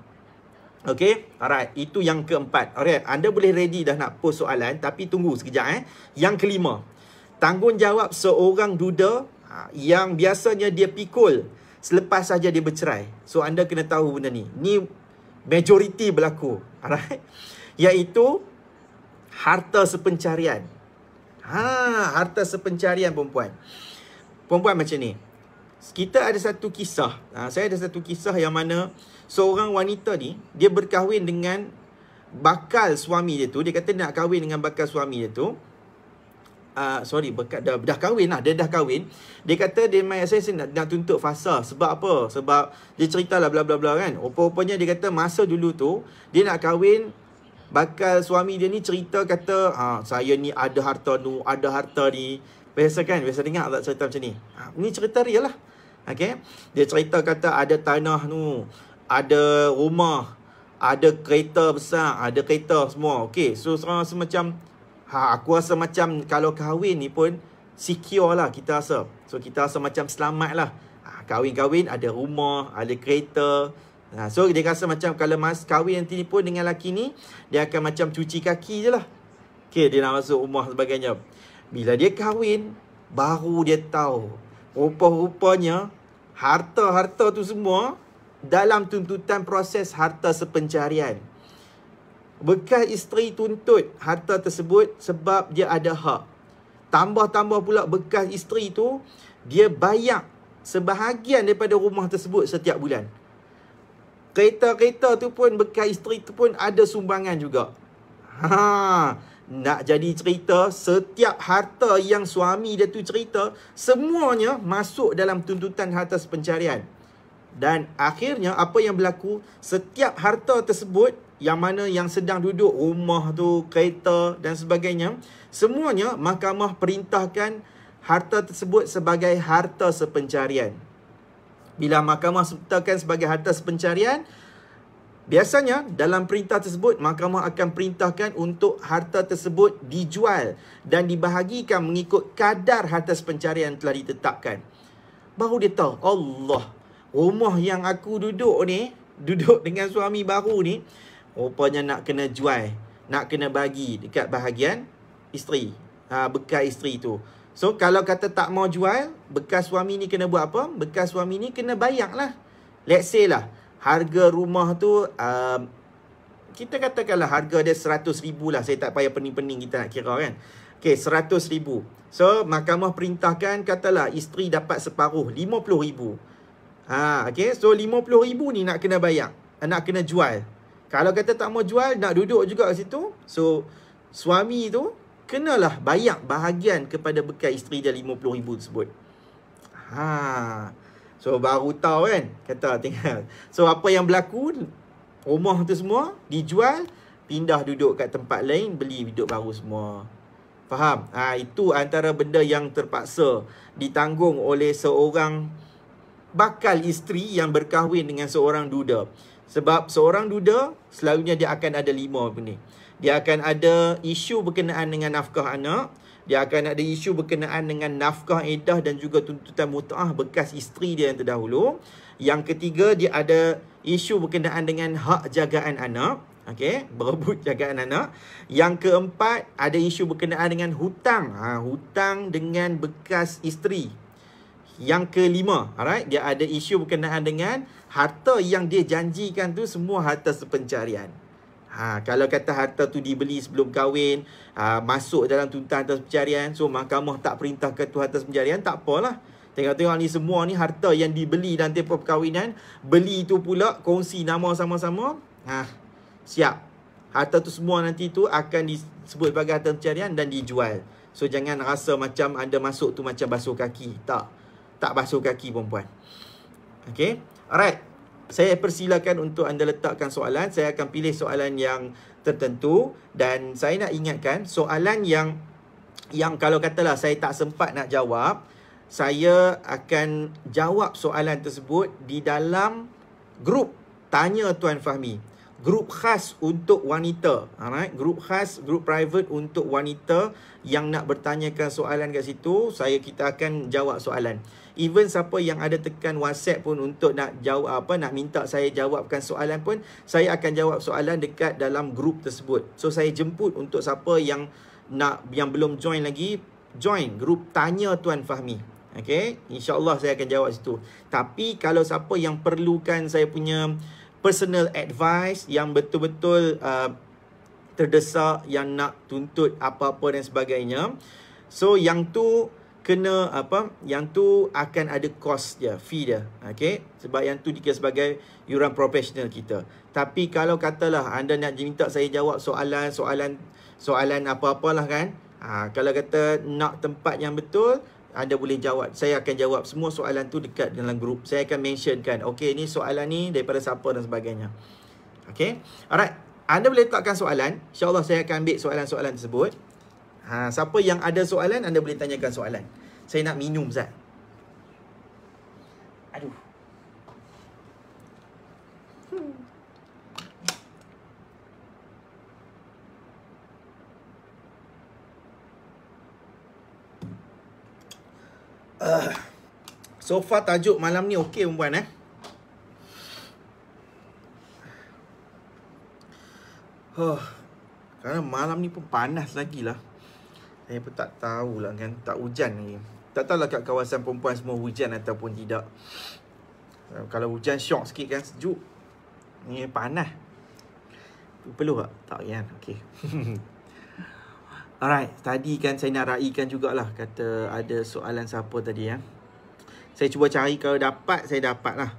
Okay, alright. Itu yang keempat. Alright, anda boleh ready dah nak post soalan. Tapi tunggu sekejap eh. Yang kelima. Tanggungjawab seorang duda ha, yang biasanya dia pikul selepas saja dia bercerai. So anda kena tahu benda ni. Ni majoriti berlaku. Alright iaitu harta sepencarian. Ha, harta sepencarian perempuan. Perempuan macam ni. Kita ada satu kisah. Ha, saya ada satu kisah yang mana seorang wanita ni dia berkahwin dengan bakal suami dia tu. Dia kata nak kahwin dengan bakal suami dia tu. Uh, sorry, berka, dah, dah kahwin lah. Dia dah kahwin. Dia kata dia mai saya, saya nak, nak tuntut fasa. Sebab apa? Sebab dia cerita lah bla bla bla kan. Rupa-rupanya dia kata masa dulu tu dia nak kahwin bakal suami dia ni cerita kata ha, saya ni ada harta nu ada harta ni biasa kan biasa dengar tak cerita macam ni ha, ni cerita real lah okay? dia cerita kata ada tanah nu ada rumah ada kereta besar ada kereta semua Okay, so serang semacam ha, aku rasa macam kalau kahwin ni pun secure lah kita rasa so kita rasa macam selamat lah ha, kahwin-kahwin ada rumah ada kereta Ha, so dia rasa macam kalau mas kahwin nanti ni pun dengan laki ni, dia akan macam cuci kaki je lah. Okay, dia nak masuk rumah sebagainya. Bila dia kahwin, baru dia tahu. Rupa-rupanya, harta-harta tu semua dalam tuntutan proses harta sepencarian. Bekas isteri tuntut harta tersebut sebab dia ada hak. Tambah-tambah pula bekas isteri tu, dia bayar sebahagian daripada rumah tersebut setiap bulan. Kereta-kereta tu pun bekas isteri tu pun ada sumbangan juga. Ha, nak jadi cerita setiap harta yang suami dia tu cerita semuanya masuk dalam tuntutan harta pencarian. Dan akhirnya apa yang berlaku setiap harta tersebut yang mana yang sedang duduk rumah tu, kereta dan sebagainya, semuanya mahkamah perintahkan harta tersebut sebagai harta sepencarian bila mahkamah sebutkan sebagai harta pencarian, biasanya dalam perintah tersebut mahkamah akan perintahkan untuk harta tersebut dijual dan dibahagikan mengikut kadar harta pencarian telah ditetapkan. Baru dia tahu, Allah, rumah yang aku duduk ni, duduk dengan suami baru ni, rupanya nak kena jual, nak kena bagi dekat bahagian isteri, ha, bekal isteri tu. So kalau kata tak mau jual, bekas suami ni kena buat apa? Bekas suami ni kena bayar lah. Let's say lah, harga rumah tu, uh, kita katakanlah harga dia RM100,000 lah. Saya tak payah pening-pening kita nak kira kan. Okay, RM100,000. So, mahkamah perintahkan katalah isteri dapat separuh RM50,000. Ha, okay, so RM50,000 ni nak kena bayar. Eh, nak kena jual. Kalau kata tak mau jual, nak duduk juga kat situ. So, suami tu kenalah bayar bahagian kepada bekal isteri dia RM50,000 tersebut. Ha. So baru tahu kan kata tinggal. So apa yang berlaku rumah tu semua dijual pindah duduk kat tempat lain beli duduk baru semua. Faham? Ha, itu antara benda yang terpaksa ditanggung oleh seorang bakal isteri yang berkahwin dengan seorang duda. Sebab seorang duda selalunya dia akan ada lima benda dia akan ada isu berkenaan dengan nafkah anak dia akan ada isu berkenaan dengan nafkah iddah dan juga tuntutan mutah bekas isteri dia yang terdahulu yang ketiga dia ada isu berkenaan dengan hak jagaan anak Okey, berebut jagaan anak. Yang keempat, ada isu berkenaan dengan hutang. Ha, hutang dengan bekas isteri. Yang kelima, alright, dia ada isu berkenaan dengan harta yang dia janjikan tu semua harta sepencarian. Ha, kalau kata harta tu dibeli sebelum kahwin, ha, masuk dalam tuntutan atas pencarian, so mahkamah tak perintah ke ketua atas pencarian, tak apalah. Tengok-tengok ni semua ni harta yang dibeli dalam tempoh perkahwinan, beli tu pula kongsi nama sama-sama, ha, siap. Harta tu semua nanti tu akan disebut sebagai harta pencarian dan dijual. So jangan rasa macam ada masuk tu macam basuh kaki. Tak. Tak basuh kaki perempuan. Okay. Alright. Saya persilakan untuk anda letakkan soalan. Saya akan pilih soalan yang tertentu dan saya nak ingatkan soalan yang yang kalau katalah saya tak sempat nak jawab, saya akan jawab soalan tersebut di dalam grup tanya tuan Fahmi. Grup khas untuk wanita. Alright, grup khas, grup private untuk wanita yang nak bertanyakan soalan kat situ, saya kita akan jawab soalan even siapa yang ada tekan WhatsApp pun untuk nak jawab apa nak minta saya jawabkan soalan pun saya akan jawab soalan dekat dalam grup tersebut so saya jemput untuk siapa yang nak yang belum join lagi join grup tanya tuan Fahmi okey insyaallah saya akan jawab situ tapi kalau siapa yang perlukan saya punya personal advice yang betul-betul uh, terdesak yang nak tuntut apa-apa dan sebagainya so yang tu kena apa yang tu akan ada cost dia fee dia okey sebab yang tu dikira sebagai yuran profesional kita tapi kalau katalah anda nak minta saya jawab soalan soalan soalan apa-apalah kan ha, kalau kata nak tempat yang betul anda boleh jawab saya akan jawab semua soalan tu dekat dalam grup saya akan mentionkan okey ini soalan ni daripada siapa dan sebagainya okey alright anda boleh letakkan soalan insyaallah saya akan ambil soalan-soalan tersebut Ha, siapa yang ada soalan, anda boleh tanyakan soalan. Saya nak minum, Zat. Aduh. Uh, hmm. ah. so far tajuk malam ni okey perempuan eh. Huh, karena malam ni pun panas lagi lah. Saya pun tak tahulah kan Tak hujan ni Tak tahulah kat kawasan perempuan semua hujan ataupun tidak eh, Kalau hujan syok sikit kan sejuk Ni panas Perlu tak? Tak kan? Ya, okay Alright, tadi kan saya nak raikan jugalah Kata ada soalan siapa tadi ya Saya cuba cari kalau dapat, saya dapat lah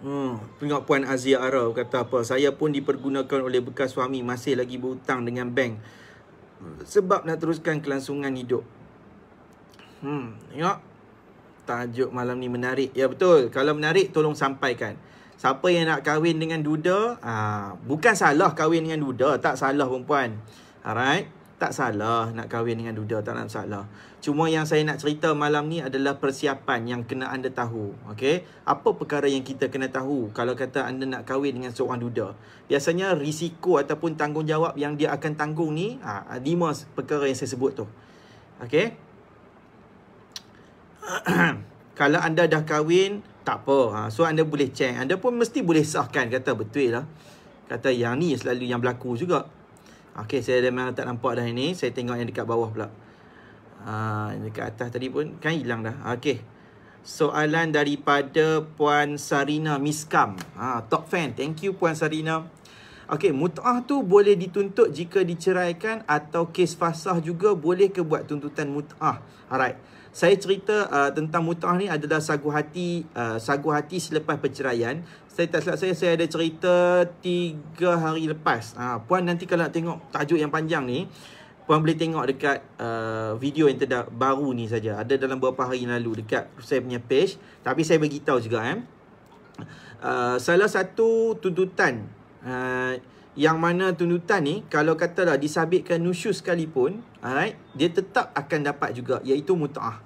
Hmm, tengok Puan Azia Arau kata apa Saya pun dipergunakan oleh bekas suami Masih lagi berhutang dengan bank sebab nak teruskan kelangsungan hidup. Hmm, tengok. Tajuk malam ni menarik. Ya betul. Kalau menarik tolong sampaikan. Siapa yang nak kahwin dengan duda, ah bukan salah kahwin dengan duda, tak salah perempuan. Alright tak salah nak kahwin dengan duda tak nak salah. Cuma yang saya nak cerita malam ni adalah persiapan yang kena anda tahu. Okay, Apa perkara yang kita kena tahu kalau kata anda nak kahwin dengan seorang duda? Biasanya risiko ataupun tanggungjawab yang dia akan tanggung ni ha, lima perkara yang saya sebut tu. Okay, kalau anda dah kahwin tak apa. Ha. So anda boleh check. Anda pun mesti boleh sahkan kata betul lah. Kata yang ni selalu yang berlaku juga. Okey, saya dah memang tak nampak dah ini. Saya tengok yang dekat bawah pula. Ha, yang dekat atas tadi pun kan hilang dah. Okey. Soalan daripada Puan Sarina Miskam. Ha, top fan. Thank you Puan Sarina. Okey, mut'ah tu boleh dituntut jika diceraikan atau kes fasah juga boleh ke buat tuntutan mut'ah. Alright saya cerita uh, tentang mutah ni adalah sagu hati uh, sagu hati selepas perceraian saya tak silap saya saya ada cerita tiga hari lepas ha, puan nanti kalau nak tengok tajuk yang panjang ni puan boleh tengok dekat uh, video yang terdak baru ni saja ada dalam beberapa hari yang lalu dekat saya punya page tapi saya tahu juga eh uh, salah satu tuntutan uh, yang mana tuntutan ni kalau katalah disabitkan nusyus sekalipun alright dia tetap akan dapat juga iaitu mutaah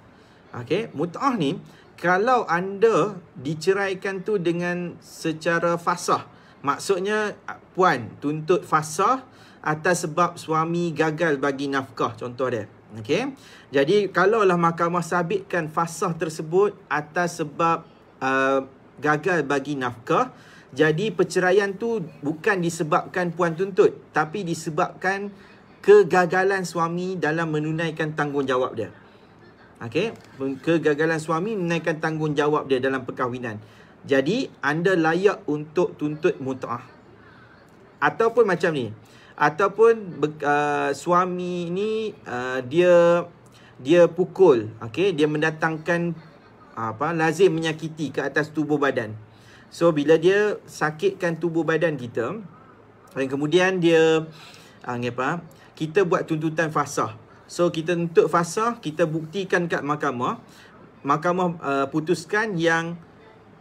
okey mutaah ni kalau anda diceraikan tu dengan secara fasah maksudnya puan tuntut fasah atas sebab suami gagal bagi nafkah contoh dia okey jadi kalau kalaulah mahkamah sabitkan fasah tersebut atas sebab uh, gagal bagi nafkah jadi perceraian tu bukan disebabkan puan tuntut tapi disebabkan kegagalan suami dalam menunaikan tanggungjawab dia. Okay, kegagalan suami menunaikan tanggungjawab dia dalam perkahwinan. Jadi anda layak untuk tuntut mut'ah. Ataupun macam ni. Ataupun uh, suami ni uh, dia dia pukul, okay, dia mendatangkan uh, apa lazim menyakiti ke atas tubuh badan. So bila dia sakitkan tubuh badan kita dan kemudian dia ah, apa? Kita buat tuntutan fasah. So kita tuntut fasah, kita buktikan kat mahkamah. Mahkamah uh, putuskan yang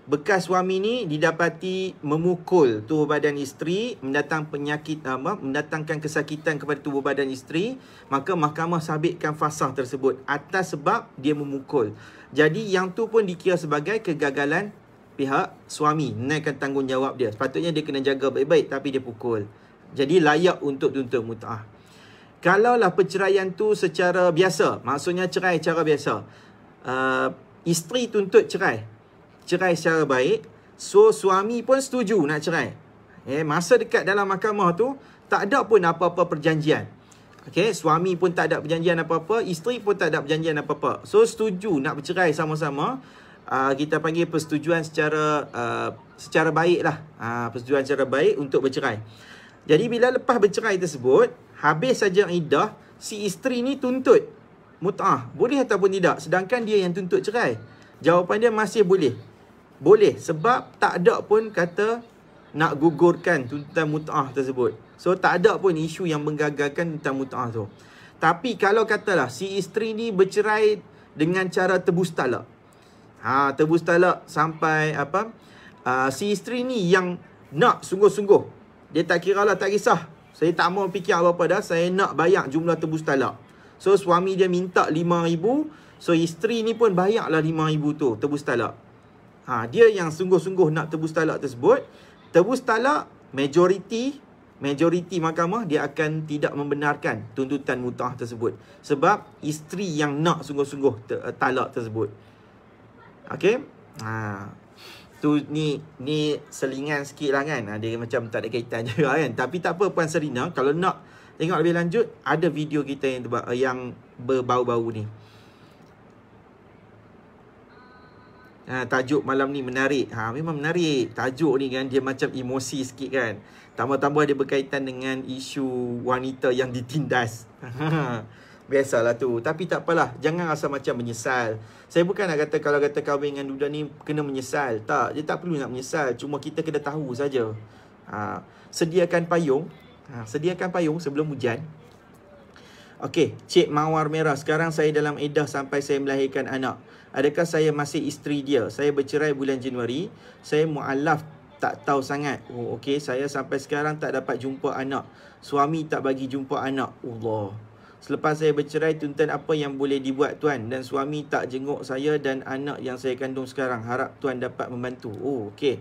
bekas suami ni didapati memukul tubuh badan isteri, mendatang penyakit ah, apa? mendatangkan kesakitan kepada tubuh badan isteri, maka mahkamah sabitkan fasah tersebut atas sebab dia memukul. Jadi yang tu pun dikira sebagai kegagalan pihak suami naikkan tanggungjawab dia. Sepatutnya dia kena jaga baik-baik tapi dia pukul. Jadi layak untuk tuntut mut'ah. Kalaulah perceraian tu secara biasa, maksudnya cerai secara biasa. Uh, isteri tuntut cerai. Cerai secara baik, so suami pun setuju nak cerai. Eh, masa dekat dalam mahkamah tu, tak ada pun apa-apa perjanjian. Okay, suami pun tak ada perjanjian apa-apa, isteri pun tak ada perjanjian apa-apa. So setuju nak bercerai sama-sama uh, kita panggil persetujuan secara uh, secara baiklah. Ah uh, persetujuan secara baik untuk bercerai. Jadi bila lepas bercerai tersebut, habis saja iddah, si isteri ni tuntut mut'ah, boleh ataupun tidak sedangkan dia yang tuntut cerai. Jawapan dia masih boleh. Boleh sebab tak ada pun kata nak gugurkan tuntutan mut'ah tersebut. So tak ada pun isu yang menggagalkan tuntutan mut'ah tu. Tapi kalau katalah si isteri ni bercerai dengan cara tebus talak. Ha, tebus talak sampai apa uh, si isteri ni yang nak sungguh-sungguh. Dia tak kira lah, tak kisah. Saya tak mau fikir apa-apa dah. Saya nak bayar jumlah tebus talak. So, suami dia minta RM5,000. So, isteri ni pun lah RM5,000 tu tebus talak. Ha, dia yang sungguh-sungguh nak tebus talak tersebut. Tebus talak, majoriti majoriti mahkamah dia akan tidak membenarkan tuntutan mutah tersebut sebab isteri yang nak sungguh-sungguh eh, talak tersebut. Okay. Ha. Tu ni ni selingan sikit lah kan. Ha. Dia macam tak ada kaitan juga kan. Tapi tak apa Puan Serina. Kalau nak tengok lebih lanjut. Ada video kita yang, eh, yang berbau-bau ni. Ha, tajuk malam ni menarik ha, Memang menarik Tajuk ni kan Dia macam emosi sikit kan Tambah-tambah dia berkaitan dengan Isu wanita yang ditindas Biasalah tu. Tapi tak apalah. Jangan rasa macam menyesal. Saya bukan nak kata kalau kata kahwin dengan duda ni kena menyesal. Tak. Dia tak perlu nak menyesal. Cuma kita kena tahu saja. Ha. Sediakan payung. Ha. Sediakan payung sebelum hujan. Okey. Cik Mawar Merah. Sekarang saya dalam edah sampai saya melahirkan anak. Adakah saya masih isteri dia? Saya bercerai bulan Januari. Saya mu'alaf tak tahu sangat. Oh, okey. Saya sampai sekarang tak dapat jumpa anak. Suami tak bagi jumpa anak. Allah. Selepas saya bercerai, tuntutan apa yang boleh dibuat tuan dan suami tak jenguk saya dan anak yang saya kandung sekarang. Harap tuan dapat membantu. Oh, okey.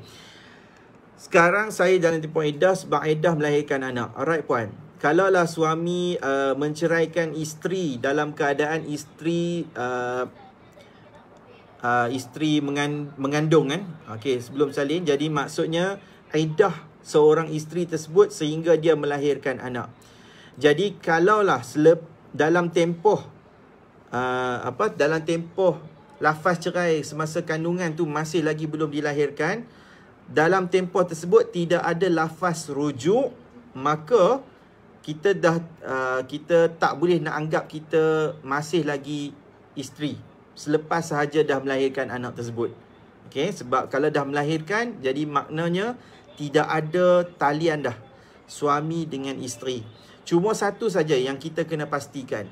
Sekarang saya jalan di Puan sebab Edah melahirkan anak. Alright Puan. Kalaulah suami uh, menceraikan isteri dalam keadaan isteri uh, uh, isteri mengan, mengandung kan. Okey, sebelum salin. Jadi maksudnya Edah seorang isteri tersebut sehingga dia melahirkan anak. Jadi kalaulah selep, dalam tempoh uh, apa dalam tempoh lafaz cerai semasa kandungan tu masih lagi belum dilahirkan dalam tempoh tersebut tidak ada lafaz rujuk maka kita dah uh, kita tak boleh nak anggap kita masih lagi isteri selepas sahaja dah melahirkan anak tersebut okey sebab kalau dah melahirkan jadi maknanya tidak ada talian dah suami dengan isteri Cuma satu saja yang kita kena pastikan.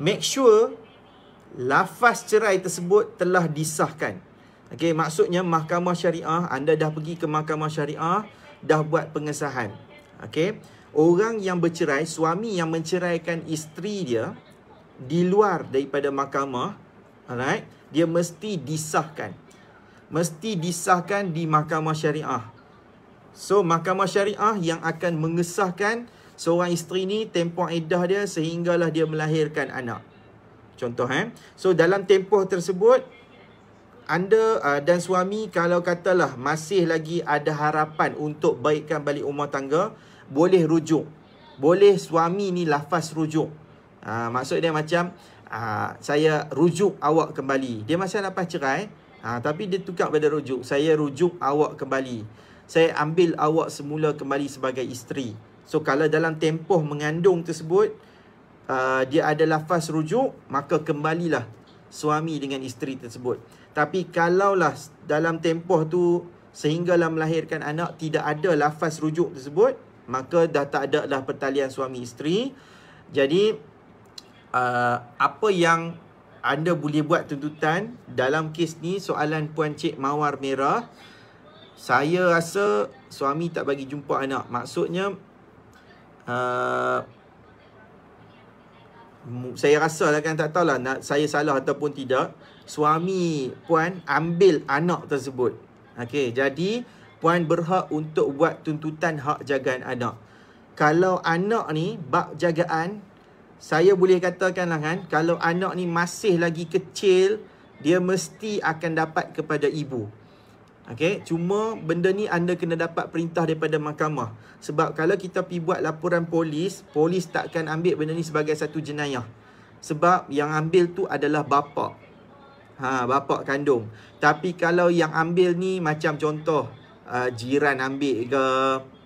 Make sure lafaz cerai tersebut telah disahkan. Okey, maksudnya mahkamah syariah, anda dah pergi ke mahkamah syariah, dah buat pengesahan. Okey. Orang yang bercerai, suami yang menceraikan isteri dia di luar daripada mahkamah, alright, dia mesti disahkan. Mesti disahkan di mahkamah syariah. So, mahkamah syariah yang akan mengesahkan seorang isteri ni tempoh iddah dia sehinggalah dia melahirkan anak. Contoh eh. So dalam tempoh tersebut anda uh, dan suami kalau katalah masih lagi ada harapan untuk baikkan balik rumah tangga, boleh rujuk. Boleh suami ni lafaz rujuk. Uh, maksud dia macam uh, saya rujuk awak kembali. Dia masih lepas cerai, uh, tapi dia tukar pada rujuk. Saya rujuk awak kembali. Saya ambil awak semula kembali sebagai isteri. So kalau dalam tempoh mengandung tersebut uh, Dia ada lafaz rujuk Maka kembalilah suami dengan isteri tersebut Tapi kalaulah dalam tempoh tu Sehinggalah melahirkan anak Tidak ada lafaz rujuk tersebut Maka dah tak ada dah pertalian suami isteri Jadi uh, Apa yang anda boleh buat tuntutan Dalam kes ni soalan Puan Cik Mawar Merah saya rasa suami tak bagi jumpa anak. Maksudnya uh, saya rasa lah kan tak tahulah nak saya salah ataupun tidak suami puan ambil anak tersebut okey jadi puan berhak untuk buat tuntutan hak jagaan anak kalau anak ni bab jagaan saya boleh katakan lah kan kalau anak ni masih lagi kecil dia mesti akan dapat kepada ibu Okay, cuma benda ni anda kena dapat perintah daripada mahkamah. Sebab kalau kita pi buat laporan polis, polis takkan ambil benda ni sebagai satu jenayah. Sebab yang ambil tu adalah bapa. Ha, bapa kandung. Tapi kalau yang ambil ni macam contoh uh, jiran ambil ke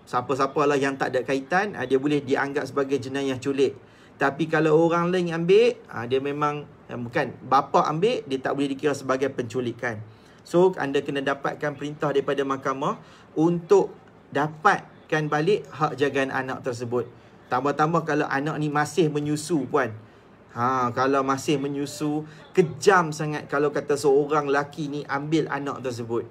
siapa-siapa lah yang tak ada kaitan, uh, dia boleh dianggap sebagai jenayah culik. Tapi kalau orang lain ambil, uh, dia memang uh, bukan bapa ambil, dia tak boleh dikira sebagai penculikan. So anda kena dapatkan perintah daripada mahkamah untuk dapatkan balik hak jagaan anak tersebut. Tambah-tambah kalau anak ni masih menyusu puan. Ha, kalau masih menyusu, kejam sangat kalau kata seorang lelaki ni ambil anak tersebut.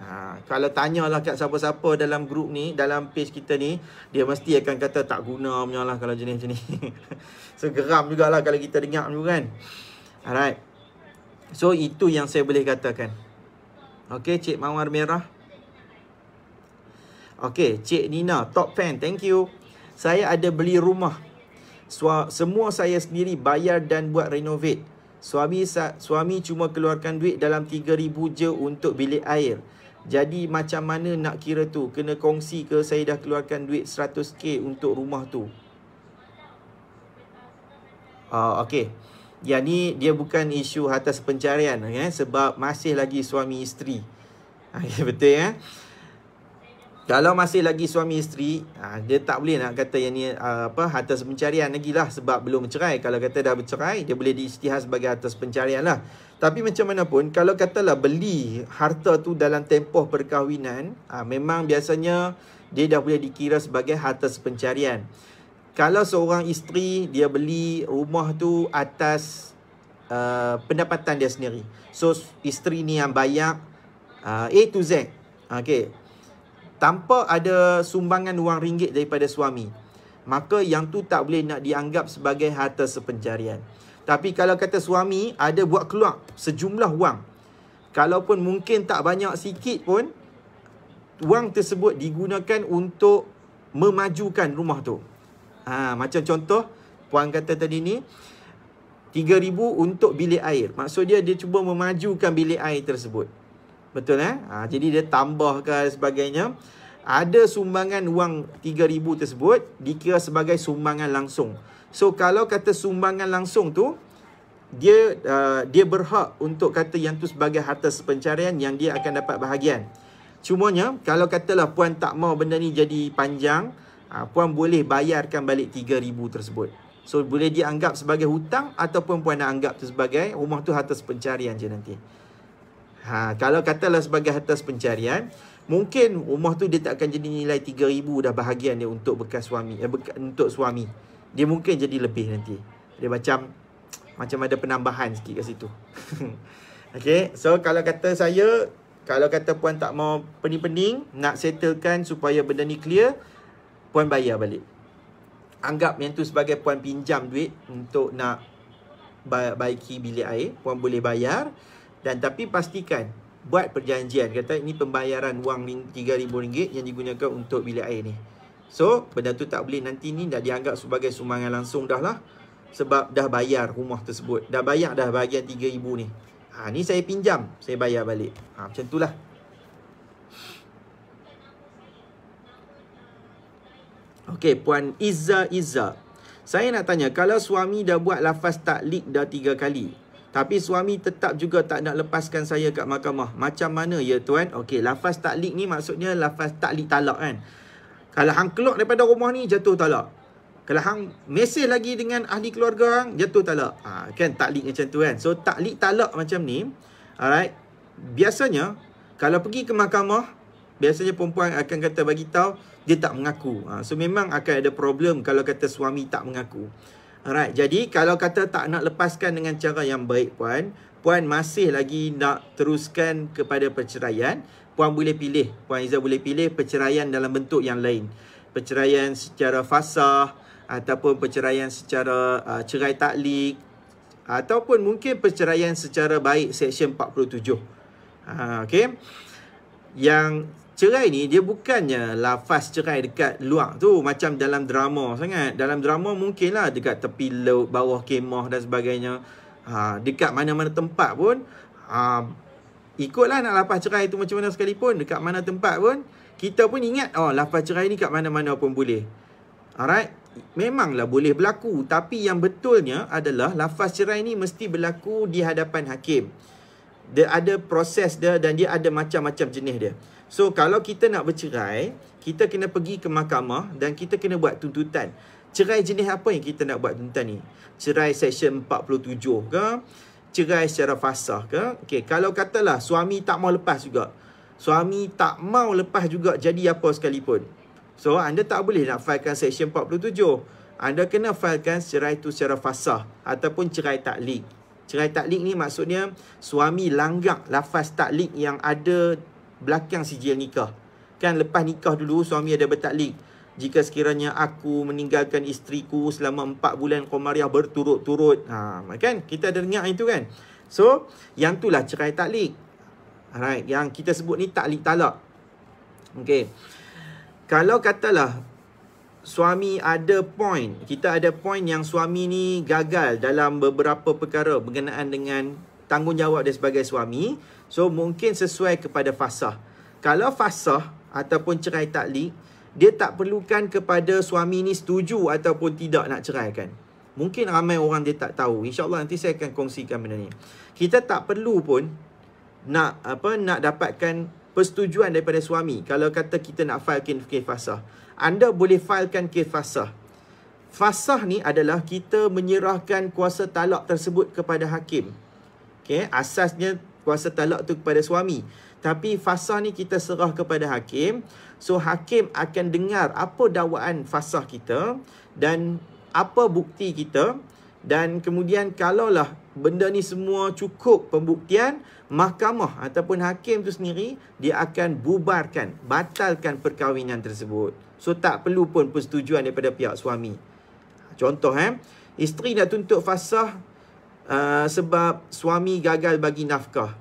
Ha, kalau tanyalah kat siapa-siapa dalam grup ni, dalam page kita ni, dia mesti akan kata tak guna punya lah kalau jenis macam ni. so geram jugalah kalau kita dengar tu kan. Alright. So itu yang saya boleh katakan. Okay, Cik Mawar Merah. Okay, Cik Nina, top fan. Thank you. Saya ada beli rumah. Sua, semua saya sendiri bayar dan buat renovate. Suami sa, suami cuma keluarkan duit dalam 3000 je untuk bilik air. Jadi macam mana nak kira tu? Kena kongsi ke saya dah keluarkan duit 100k untuk rumah tu? Uh, ah, okay. Yang ni dia bukan isu atas pencarian ya? Sebab masih lagi suami isteri ah, ya, Betul ya Kalau masih lagi suami isteri ah, Dia tak boleh nak kata yang ni ah, apa Atas pencarian lagi lah Sebab belum bercerai Kalau kata dah bercerai Dia boleh diisytihar sebagai atas pencarian lah Tapi macam mana pun Kalau katalah beli harta tu dalam tempoh perkahwinan Memang biasanya Dia dah boleh dikira sebagai atas pencarian kalau seorang isteri dia beli rumah tu atas uh, pendapatan dia sendiri. So isteri ni yang bayar uh, A to Z. Okay. Tanpa ada sumbangan wang ringgit daripada suami. Maka yang tu tak boleh nak dianggap sebagai harta sepencarian. Tapi kalau kata suami ada buat keluar sejumlah wang. Kalaupun mungkin tak banyak sikit pun. Wang tersebut digunakan untuk memajukan rumah tu. Ha, macam contoh puan kata tadi ni 3000 untuk bilik air. Maksud dia dia cuba memajukan bilik air tersebut. Betul eh? Ha, jadi dia tambahkan sebagainya. Ada sumbangan wang 3000 tersebut dikira sebagai sumbangan langsung. So kalau kata sumbangan langsung tu dia uh, dia berhak untuk kata yang tu sebagai harta sepencarian yang dia akan dapat bahagian. Cumanya kalau katalah puan tak mau benda ni jadi panjang, Ah, puan boleh bayarkan balik 3000 tersebut. So boleh dianggap sebagai hutang ataupun puan nak anggap tu sebagai rumah tu harta pencarian je nanti. Ha, kalau katalah sebagai harta pencarian, mungkin rumah tu dia tak akan jadi nilai 3000 dah bahagian dia untuk bekas suami, eh, beka, untuk suami. Dia mungkin jadi lebih nanti. Dia macam macam ada penambahan sikit kat situ. Okay, so kalau kata saya, kalau kata puan tak mau pening-pening, nak settlekan supaya benda ni clear, puan bayar balik. Anggap yang tu sebagai puan pinjam duit untuk nak baiki bilik air, puan boleh bayar dan tapi pastikan buat perjanjian kata ini pembayaran wang RM3000 yang digunakan untuk bilik air ni. So, benda tu tak boleh nanti ni dah dianggap sebagai sumbangan langsung dah lah sebab dah bayar rumah tersebut. Dah bayar dah bahagian RM3000 ni. Ha, ni saya pinjam, saya bayar balik. Ha, macam itulah. Okey, Puan Izza Izza. Saya nak tanya, kalau suami dah buat lafaz taklik dah tiga kali, tapi suami tetap juga tak nak lepaskan saya kat mahkamah. Macam mana ya tuan? Okey, lafaz taklik ni maksudnya lafaz taklik talak kan? Kalau hang keluar daripada rumah ni, jatuh talak. Kalau hang mesej lagi dengan ahli keluarga hang, jatuh talak. Ha, kan taklik macam tu kan? So, taklik talak macam ni, alright? Biasanya, kalau pergi ke mahkamah, biasanya perempuan akan kata bagi tahu, dia tak mengaku. Ha, so memang akan ada problem kalau kata suami tak mengaku. Alright, jadi kalau kata tak nak lepaskan dengan cara yang baik puan, puan masih lagi nak teruskan kepada perceraian, puan boleh pilih, puan Izzah boleh pilih perceraian dalam bentuk yang lain. Perceraian secara fasah ataupun perceraian secara uh, cerai taklik ataupun mungkin perceraian secara baik seksyen 47. Ha, okay. Yang cerai ni dia bukannya lafaz cerai dekat luar tu macam dalam drama sangat. Dalam drama mungkinlah dekat tepi laut, bawah kemah dan sebagainya. Ha, dekat mana-mana tempat pun ha, ikutlah nak lafaz cerai tu macam mana sekalipun. Dekat mana tempat pun kita pun ingat oh lafaz cerai ni kat mana-mana pun boleh. Alright? Memanglah boleh berlaku tapi yang betulnya adalah lafaz cerai ni mesti berlaku di hadapan hakim. Dia ada proses dia dan dia ada macam-macam jenis dia. So kalau kita nak bercerai, kita kena pergi ke mahkamah dan kita kena buat tuntutan. Cerai jenis apa yang kita nak buat tuntutan ni? Cerai section 47 ke? Cerai secara fasah ke? Okay, kalau katalah suami tak mau lepas juga. Suami tak mau lepas juga jadi apa sekalipun. So anda tak boleh nak failkan section 47. Anda kena failkan cerai tu secara fasah ataupun cerai taklik. Cerai taklik ni maksudnya suami langgar lafaz taklik yang ada belakang sijil nikah. Kan lepas nikah dulu suami ada bertaklik. Jika sekiranya aku meninggalkan isteriku selama 4 bulan komariah berturut-turut. Ha, kan? Kita ada dengar itu kan? So, yang itulah cerai taklik. Alright, yang kita sebut ni taklik talak. Okay. Kalau katalah suami ada point, kita ada point yang suami ni gagal dalam beberapa perkara berkenaan dengan tanggungjawab dia sebagai suami, So mungkin sesuai kepada fasah. Kalau fasah ataupun cerai taklik, dia tak perlukan kepada suami ni setuju ataupun tidak nak ceraikan. Mungkin ramai orang dia tak tahu. InsyaAllah nanti saya akan kongsikan benda ni. Kita tak perlu pun nak apa nak dapatkan persetujuan daripada suami kalau kata kita nak failkan kes fasah. Anda boleh filekan kes fasah. Fasah ni adalah kita menyerahkan kuasa talak tersebut kepada hakim. Okay, asasnya kuasa talak tu kepada suami. Tapi fasa ni kita serah kepada hakim. So hakim akan dengar apa dakwaan fasa kita dan apa bukti kita. Dan kemudian kalaulah benda ni semua cukup pembuktian, mahkamah ataupun hakim tu sendiri dia akan bubarkan, batalkan perkahwinan tersebut. So tak perlu pun persetujuan daripada pihak suami. Contoh eh, isteri nak tuntut fasah uh, sebab suami gagal bagi nafkah.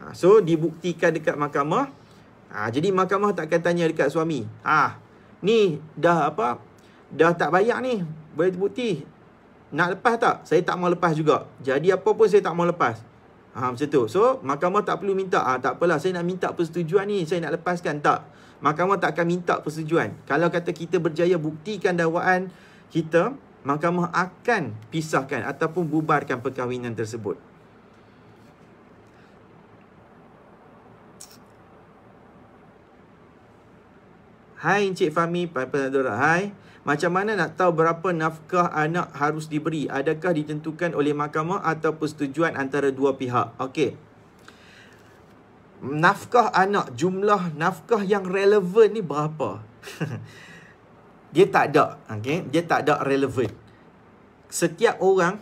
Ha, so dibuktikan dekat mahkamah. Ha, jadi mahkamah tak akan tanya dekat suami. Ha, ni dah apa? Dah tak bayar ni. Boleh bukti. Nak lepas tak? Saya tak mau lepas juga. Jadi apa pun saya tak mau lepas. Ha, macam tu. So mahkamah tak perlu minta. Ha, tak apalah saya nak minta persetujuan ni. Saya nak lepaskan. Tak. Mahkamah tak akan minta persetujuan. Kalau kata kita berjaya buktikan dakwaan kita mahkamah akan pisahkan ataupun bubarkan perkahwinan tersebut. Hai Encik Fahmi, Pak Hai. Macam mana nak tahu berapa nafkah anak harus diberi? Adakah ditentukan oleh mahkamah atau persetujuan antara dua pihak? Okey. Nafkah anak, jumlah nafkah yang relevan ni berapa? dia tak ada okay? dia tak ada relevant setiap orang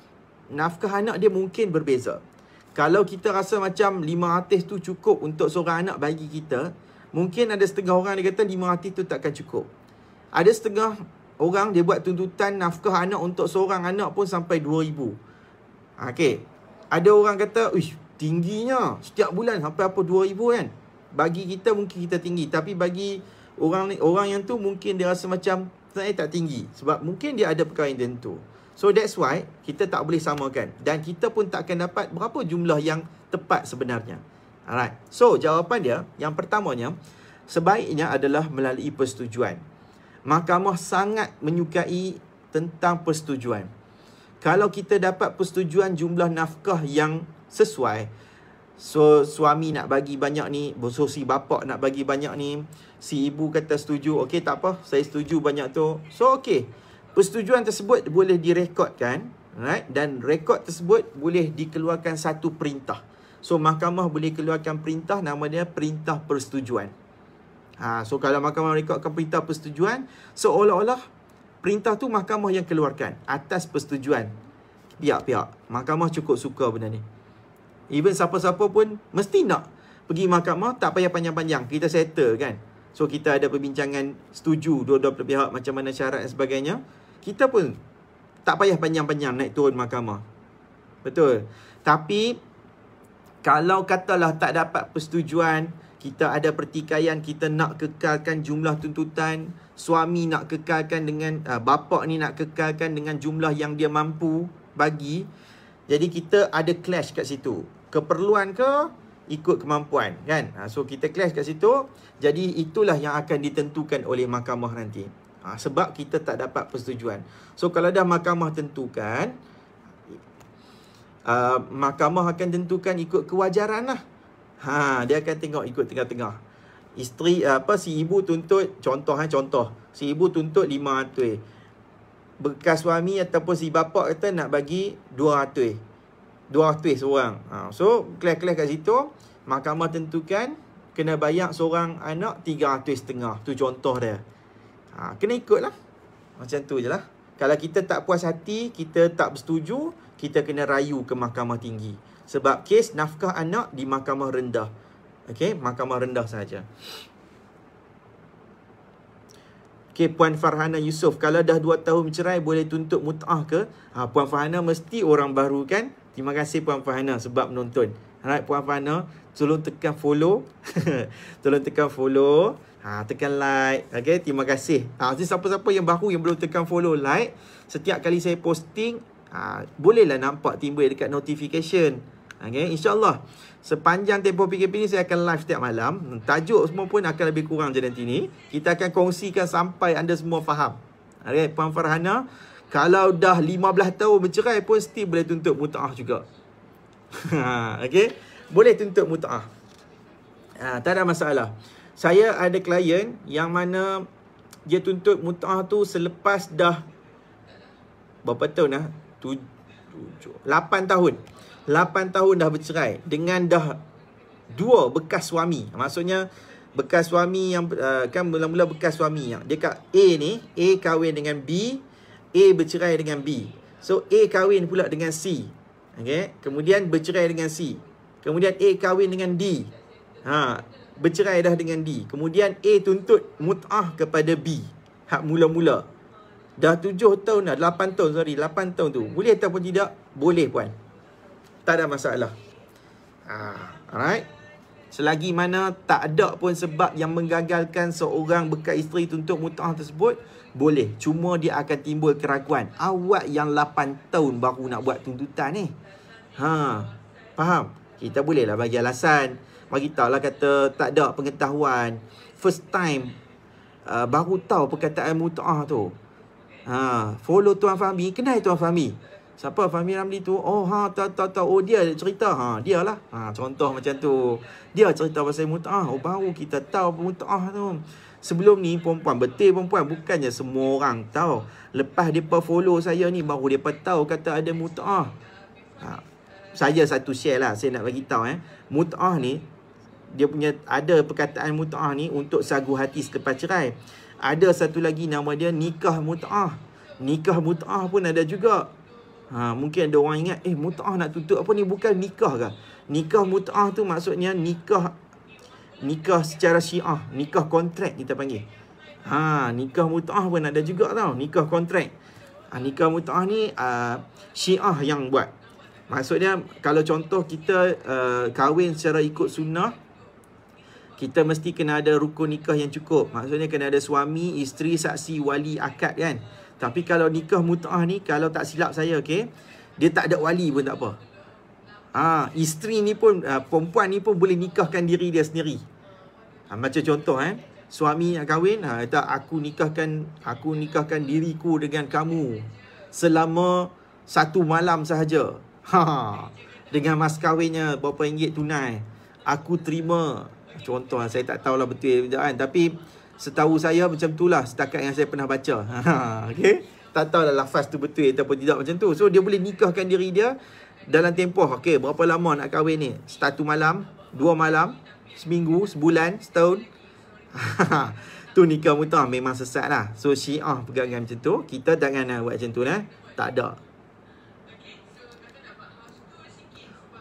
nafkah anak dia mungkin berbeza kalau kita rasa macam lima 500 tu cukup untuk seorang anak bagi kita mungkin ada setengah orang dia kata lima 500 tu takkan cukup ada setengah orang dia buat tuntutan nafkah anak untuk seorang anak pun sampai dua ribu, okay? ada orang kata uish tingginya setiap bulan sampai apa dua ribu kan bagi kita mungkin kita tinggi tapi bagi orang ni, orang yang tu mungkin dia rasa macam sebenarnya tak tinggi sebab mungkin dia ada perkara yang tentu. So that's why kita tak boleh samakan dan kita pun tak akan dapat berapa jumlah yang tepat sebenarnya. Alright. So jawapan dia yang pertamanya sebaiknya adalah melalui persetujuan. Mahkamah sangat menyukai tentang persetujuan. Kalau kita dapat persetujuan jumlah nafkah yang sesuai, So suami nak bagi banyak ni So si bapak nak bagi banyak ni Si ibu kata setuju Okay tak apa Saya setuju banyak tu So okay Persetujuan tersebut boleh direkodkan Right Dan rekod tersebut boleh dikeluarkan satu perintah So mahkamah boleh keluarkan perintah Nama dia perintah persetujuan ha, So kalau mahkamah rekodkan perintah persetujuan Seolah-olah so, Perintah tu mahkamah yang keluarkan Atas persetujuan Pihak-pihak Mahkamah cukup suka benda ni Even siapa-siapa pun mesti nak pergi mahkamah tak payah panjang-panjang. Kita settle kan. So kita ada perbincangan setuju dua-dua pihak macam mana syarat dan sebagainya. Kita pun tak payah panjang-panjang naik turun mahkamah. Betul. Tapi kalau katalah tak dapat persetujuan, kita ada pertikaian kita nak kekalkan jumlah tuntutan, suami nak kekalkan dengan uh, ah, bapak ni nak kekalkan dengan jumlah yang dia mampu bagi. Jadi kita ada clash kat situ keperluan ke ikut kemampuan kan ha, so kita clash kat situ jadi itulah yang akan ditentukan oleh mahkamah nanti ha, sebab kita tak dapat persetujuan so kalau dah mahkamah tentukan uh, mahkamah akan tentukan ikut kewajaran lah ha, dia akan tengok ikut tengah-tengah isteri uh, apa si ibu tuntut contoh kan contoh si ibu tuntut lima 500 bekas suami ataupun si bapa kata nak bagi dua 200 dua twist orang. Ha, so, kelas-kelas kat situ, mahkamah tentukan kena bayar seorang anak tiga twist setengah. Tu contoh dia. Ha, kena lah Macam tu je lah. Kalau kita tak puas hati, kita tak bersetuju, kita kena rayu ke mahkamah tinggi. Sebab kes nafkah anak di mahkamah rendah. Okay, mahkamah rendah saja. Okay, Puan Farhana Yusof. Kalau dah 2 tahun bercerai, boleh tuntut mut'ah ke? Ha, Puan Farhana mesti orang baru kan? Terima kasih Puan Fahana sebab menonton. Alright Puan Fahana, tolong tekan follow. tolong tekan follow. Ha, tekan like. Okay, terima kasih. Ha, jadi siapa-siapa yang baru yang belum tekan follow like. Setiap kali saya posting, ha, bolehlah nampak timbul dekat notification. Okay, insyaAllah. Sepanjang tempoh PKP ni saya akan live setiap malam. Tajuk semua pun akan lebih kurang je nanti ni. Kita akan kongsikan sampai anda semua faham. Alright, Puan Farhana. Kalau dah 15 tahun bercerai pun still boleh tuntut mutaah juga. okay? Boleh tuntut mutaah. Ha, tak ada masalah. Saya ada klien yang mana dia tuntut mutaah tu selepas dah berapa tahun lah? Lapan tahun. Lapan tahun dah bercerai dengan dah dua bekas suami. Maksudnya bekas suami yang uh, kan mula-mula bekas suami yang dekat A ni A kahwin dengan B A bercerai dengan B. So A kahwin pula dengan C. okay? Kemudian bercerai dengan C. Kemudian A kahwin dengan D. Ha, bercerai dah dengan D. Kemudian A tuntut mut'ah kepada B. Hak mula-mula. Dah tujuh tahun dah. Lapan tahun sorry. Lapan tahun tu. Boleh ataupun tidak? Boleh puan. Tak ada masalah. Ha, alright. Selagi mana tak ada pun sebab yang menggagalkan seorang bekas isteri tuntut mut'ah tersebut. Boleh. Cuma dia akan timbul keraguan. Awak yang 8 tahun baru nak buat tuntutan ni. Ha. Faham? Kita bolehlah bagi alasan. Bagi tahu lah kata tak ada pengetahuan. First time. Uh, baru tahu perkataan mut'ah tu. Ha. Follow Tuan Fahmi. Kenal Tuan Fahmi. Siapa Fahmi Ramli tu? Oh ha tak tak tak. Oh dia cerita. Ha dia lah. Ha contoh macam tu. Dia cerita pasal mut'ah. Oh baru kita tahu mut'ah tu. Sebelum ni perempuan betul perempuan bukannya semua orang tahu. Lepas depa follow saya ni baru depa tahu kata ada mutah. Ha. Saya satu share lah saya nak bagi tahu eh. Mutah ni dia punya ada perkataan mutah ni untuk sagu hati selepas cerai. Ada satu lagi nama dia nikah mutah. Nikah mutah pun ada juga. Ha, mungkin ada orang ingat eh mutah nak tutup apa ni bukan nikah ke? Nikah mutah tu maksudnya nikah nikah secara syiah nikah kontrak kita panggil ha nikah mutah pun ada juga tau nikah kontrak ha, nikah mutah ni uh, syiah yang buat maksudnya kalau contoh kita uh, kahwin secara ikut sunnah kita mesti kena ada rukun nikah yang cukup maksudnya kena ada suami isteri saksi wali akad kan tapi kalau nikah mutah ni kalau tak silap saya okay, dia tak ada wali pun tak apa Ah, ha, isteri ni pun uh, perempuan ni pun boleh nikahkan diri dia sendiri. Ha, macam contoh eh, suami nak kahwin, ha, kata aku nikahkan aku nikahkan diriku dengan kamu selama satu malam sahaja. Ha, ha. dengan mas kahwinnya berapa ringgit tunai. Aku terima. Contoh ha, saya tak tahulah betul ke kan. Tapi setahu saya macam itulah setakat yang saya pernah baca. Ha, ha. okay? Tak tahulah lafaz tu betul ataupun tidak macam tu. So dia boleh nikahkan diri dia dalam tempoh. Okay, berapa lama nak kahwin ni? Satu malam, dua malam, seminggu, sebulan, setahun. tu nikah muta ah, memang sesat lah. So syiah pegang macam tu. Kita jangan nak ah, buat macam tu lah. Tak ada.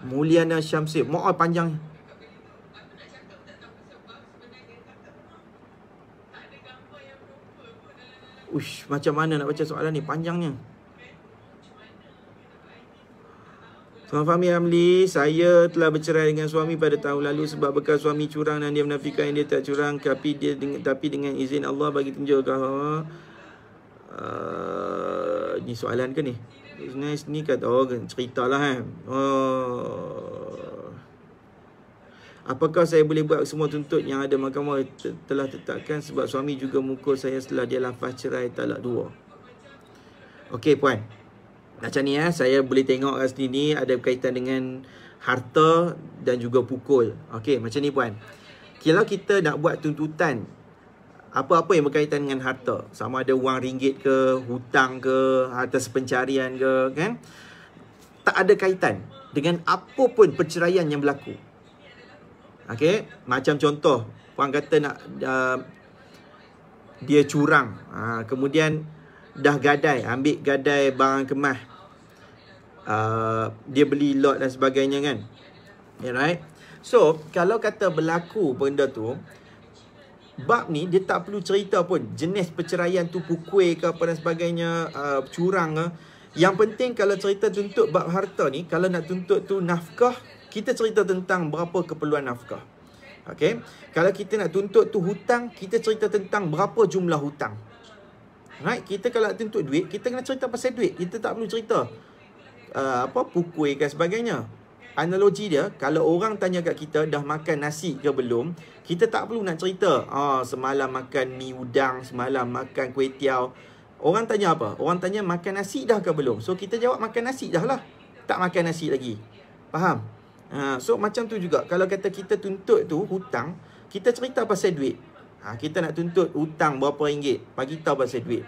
Muliana Syamsid. Mu'ay ah, panjang. Ush, macam mana nak baca soalan ni? Panjangnya. Tuan Fahmi Hamli, saya telah bercerai dengan suami pada tahun lalu sebab bekas suami curang dan dia menafikan yang dia tak curang tapi dia dengan, tapi dengan izin Allah bagi tunjuk ke Allah. Uh, ni soalan ke ni? Sebenarnya sini kata, oh cerita lah kan. Oh. Apakah saya boleh buat semua tuntut yang ada mahkamah telah tetapkan sebab suami juga mukul saya setelah dia lafaz cerai talak dua. Okay, puan. Macam ni ya, saya boleh tengok kat sini ni ada berkaitan dengan harta dan juga pukul. Okey, macam ni puan. Kalau kita nak buat tuntutan apa-apa yang berkaitan dengan harta, sama ada wang ringgit ke, hutang ke, harta sepencarian ke, kan? Tak ada kaitan dengan apa pun perceraian yang berlaku. Okey, macam contoh, puan kata nak uh, dia curang. Uh, kemudian dah gadai, ambil gadai barang kemah uh, dia beli lot dan sebagainya kan alright so kalau kata berlaku benda tu bab ni dia tak perlu cerita pun jenis perceraian tu pukui ke apa dan sebagainya uh, curang ke yang penting kalau cerita tuntut bab harta ni kalau nak tuntut tu nafkah kita cerita tentang berapa keperluan nafkah Okay. Kalau kita nak tuntut tu hutang, kita cerita tentang berapa jumlah hutang. Right? Kita kalau nak tuntut duit, kita kena cerita pasal duit. Kita tak perlu cerita uh, apa pukui dan sebagainya. Analogi dia, kalau orang tanya kat kita dah makan nasi ke belum, kita tak perlu nak cerita. oh, semalam makan mi udang, semalam makan kuih tiaw. Orang tanya apa? Orang tanya makan nasi dah ke belum? So, kita jawab makan nasi dah lah. Tak makan nasi lagi. Faham? Uh, so, macam tu juga. Kalau kata kita tuntut tu hutang, kita cerita pasal duit. Ha, kita nak tuntut hutang berapa ringgit, bagi tahu pasal duit.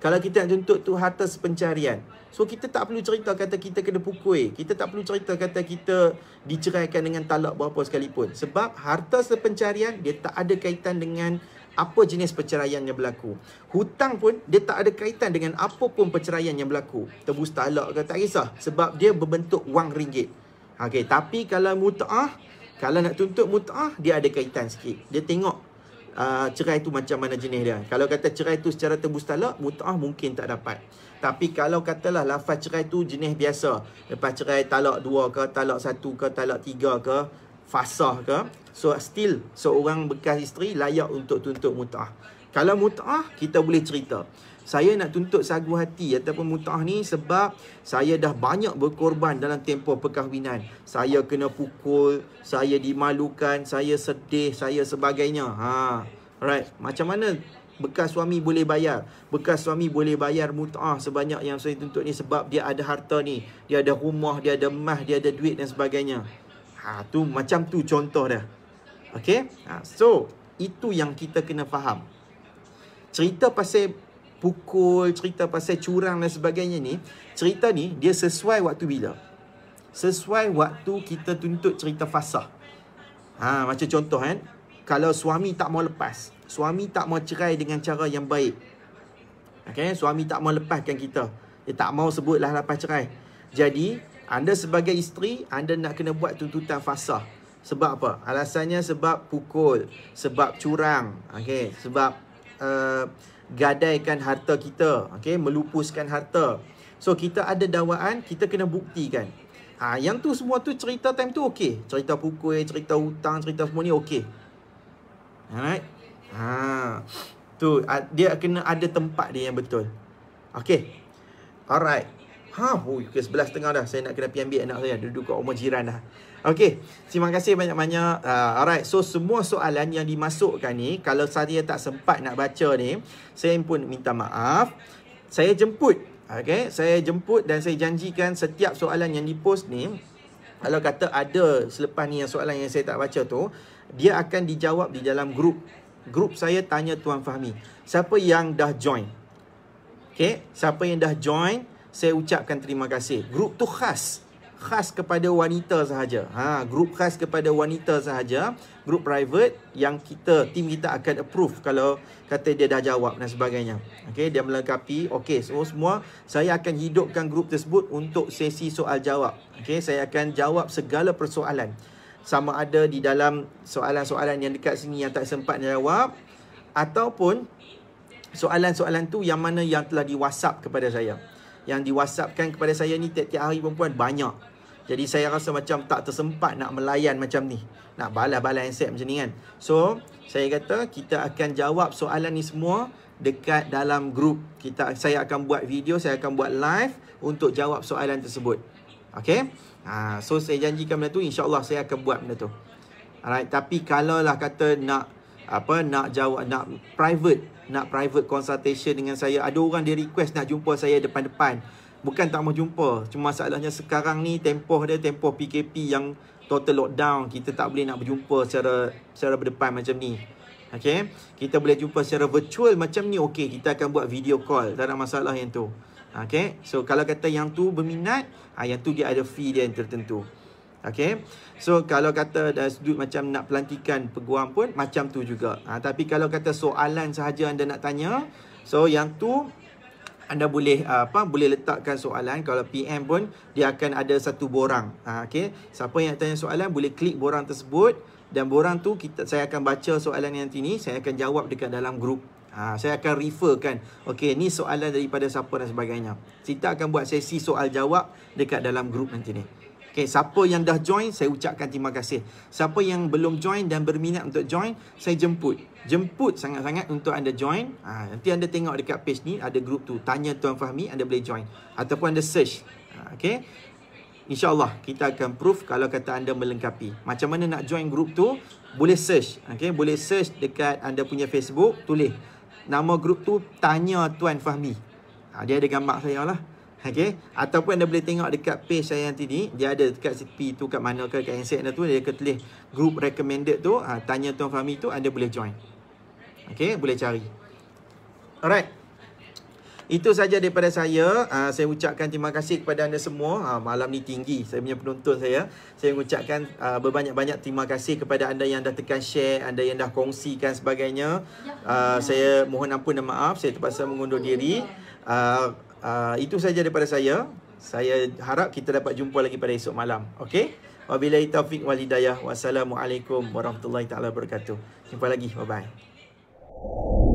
Kalau kita nak tuntut tu harta sepencarian, So kita tak perlu cerita kata kita kena pukul. Kita tak perlu cerita kata kita diceraikan dengan talak berapa sekalipun. Sebab harta sepencarian dia tak ada kaitan dengan apa jenis perceraian yang berlaku. Hutang pun dia tak ada kaitan dengan apa pun perceraian yang berlaku. Tebus talak ke tak kisah. Sebab dia berbentuk wang ringgit. Okay, tapi kalau mut'ah, kalau nak tuntut mut'ah, dia ada kaitan sikit. Dia tengok uh, cerai tu macam mana jenis dia. Kalau kata cerai tu secara tebus talak, mut'ah mungkin tak dapat. Tapi kalau katalah lafaz cerai tu jenis biasa. Lepas cerai talak dua ke, talak satu ke, talak tiga ke, fasah ke. So still seorang bekas isteri layak untuk tuntut mut'ah. Kalau mut'ah, kita boleh cerita. Saya nak tuntut sagu hati ataupun mut'ah ni sebab saya dah banyak berkorban dalam tempoh perkahwinan. Saya kena pukul, saya dimalukan, saya sedih, saya sebagainya. Ha. right? macam mana Bekas suami boleh bayar. Bekas suami boleh bayar mut'ah sebanyak yang saya tuntut ni sebab dia ada harta ni. Dia ada rumah, dia ada mah, dia ada duit dan sebagainya. Ha, tu macam tu contoh dia. Okay? Ha, so, itu yang kita kena faham. Cerita pasal pukul, cerita pasal curang dan sebagainya ni, cerita ni dia sesuai waktu bila? Sesuai waktu kita tuntut cerita fasah. Ha, macam contoh kan, kalau suami tak mau lepas, suami tak mau cerai dengan cara yang baik. Okay? Suami tak mau lepaskan kita. Dia tak mau sebutlah lepas cerai. Jadi, anda sebagai isteri, anda nak kena buat tuntutan fasa. Sebab apa? Alasannya sebab pukul, sebab curang, okay? sebab uh, gadaikan harta kita, okay? melupuskan harta. So, kita ada dawaan, kita kena buktikan. Ha, yang tu semua tu cerita time tu okey. Cerita pukul, cerita hutang, cerita semua ni okey. Alright? Ha. Tu dia kena ada tempat dia yang betul. Okey. Alright. Ha, oh, ke sebelas tengah dah Saya nak kena PMB anak saya Duduk kat rumah jiran dah Okay Terima kasih banyak-banyak uh, Alright So semua soalan yang dimasukkan ni Kalau saya tak sempat nak baca ni Saya pun minta maaf Saya jemput Okay Saya jemput dan saya janjikan Setiap soalan yang dipost ni Kalau kata ada selepas ni yang soalan yang saya tak baca tu Dia akan dijawab di dalam grup Grup saya tanya Tuan Fahmi Siapa yang dah join Okay Siapa yang dah join Saya ucapkan terima kasih Grup tu khas Khas kepada wanita sahaja ha, Grup khas kepada wanita sahaja Grup private Yang kita Tim kita akan approve Kalau Kata dia dah jawab dan sebagainya Okay Dia melengkapi Okay so semua Saya akan hidupkan grup tersebut Untuk sesi soal jawab Okay Saya akan jawab segala persoalan sama ada di dalam soalan-soalan yang dekat sini yang tak sempat jawab ataupun soalan-soalan tu yang mana yang telah di WhatsApp kepada saya. Yang di WhatsAppkan kepada saya ni tiap-tiap hari perempuan banyak. Jadi saya rasa macam tak tersempat nak melayan macam ni. Nak balas-balas handset macam ni kan. So, saya kata kita akan jawab soalan ni semua dekat dalam grup. Kita saya akan buat video, saya akan buat live untuk jawab soalan tersebut. Okay? Ha, so saya janjikan benda tu Allah saya akan buat benda tu. Alright, tapi kalaulah kata nak apa nak jawab nak private, nak private consultation dengan saya, ada orang dia request nak jumpa saya depan-depan. Bukan tak mau jumpa, cuma masalahnya sekarang ni tempoh dia tempoh PKP yang total lockdown, kita tak boleh nak berjumpa secara secara berdepan macam ni. Okay, kita boleh jumpa secara virtual macam ni okay, kita akan buat video call, tak ada masalah yang tu. Okay. So kalau kata yang tu berminat, ha, yang tu dia ada fee dia yang tertentu. Okay. So kalau kata dah sudut macam nak pelantikan peguam pun, macam tu juga. Ha, tapi kalau kata soalan sahaja anda nak tanya, so yang tu anda boleh ah, apa boleh letakkan soalan kalau PM pun dia akan ada satu borang ha, okey siapa yang tanya soalan boleh klik borang tersebut dan borang tu kita saya akan baca soalan yang nanti ni saya akan jawab dekat dalam grup Ha, saya akan refer kan. Okey, ni soalan daripada siapa dan sebagainya. Kita akan buat sesi soal jawab dekat dalam grup nanti ni. Okey, siapa yang dah join, saya ucapkan terima kasih. Siapa yang belum join dan berminat untuk join, saya jemput. Jemput sangat-sangat untuk anda join. Ha, nanti anda tengok dekat page ni, ada grup tu. Tanya Tuan Fahmi, anda boleh join. Ataupun anda search. Ha, Okey. InsyaAllah kita akan proof kalau kata anda melengkapi. Macam mana nak join grup tu, boleh search. Okay? Boleh search dekat anda punya Facebook, tulis nama grup tu Tanya Tuan Fahmi. Ha, dia ada gambar saya lah. Okay. Ataupun anda boleh tengok dekat page saya nanti ni. Dia ada dekat P tu kat mana ke kat handset anda tu. Dia ketulis group recommended tu. Ha, Tanya Tuan Fahmi tu anda boleh join. Okay. Boleh cari. Alright. Itu saja daripada saya. Uh, saya ucapkan terima kasih kepada anda semua. Uh, malam ni tinggi saya punya penonton saya. Saya ucapkan uh, ah, berbanyak-banyak terima kasih kepada anda yang dah tekan share, anda yang dah kongsikan sebagainya. Uh, saya mohon ampun dan maaf saya terpaksa mengundur diri. Uh, uh, itu saja daripada saya. Saya harap kita dapat jumpa lagi pada esok malam. Okey? Wabillahi taufik wal hidayah. Wassalamualaikum warahmatullahi taala wabarakatuh. Jumpa lagi. Bye bye. Thank you.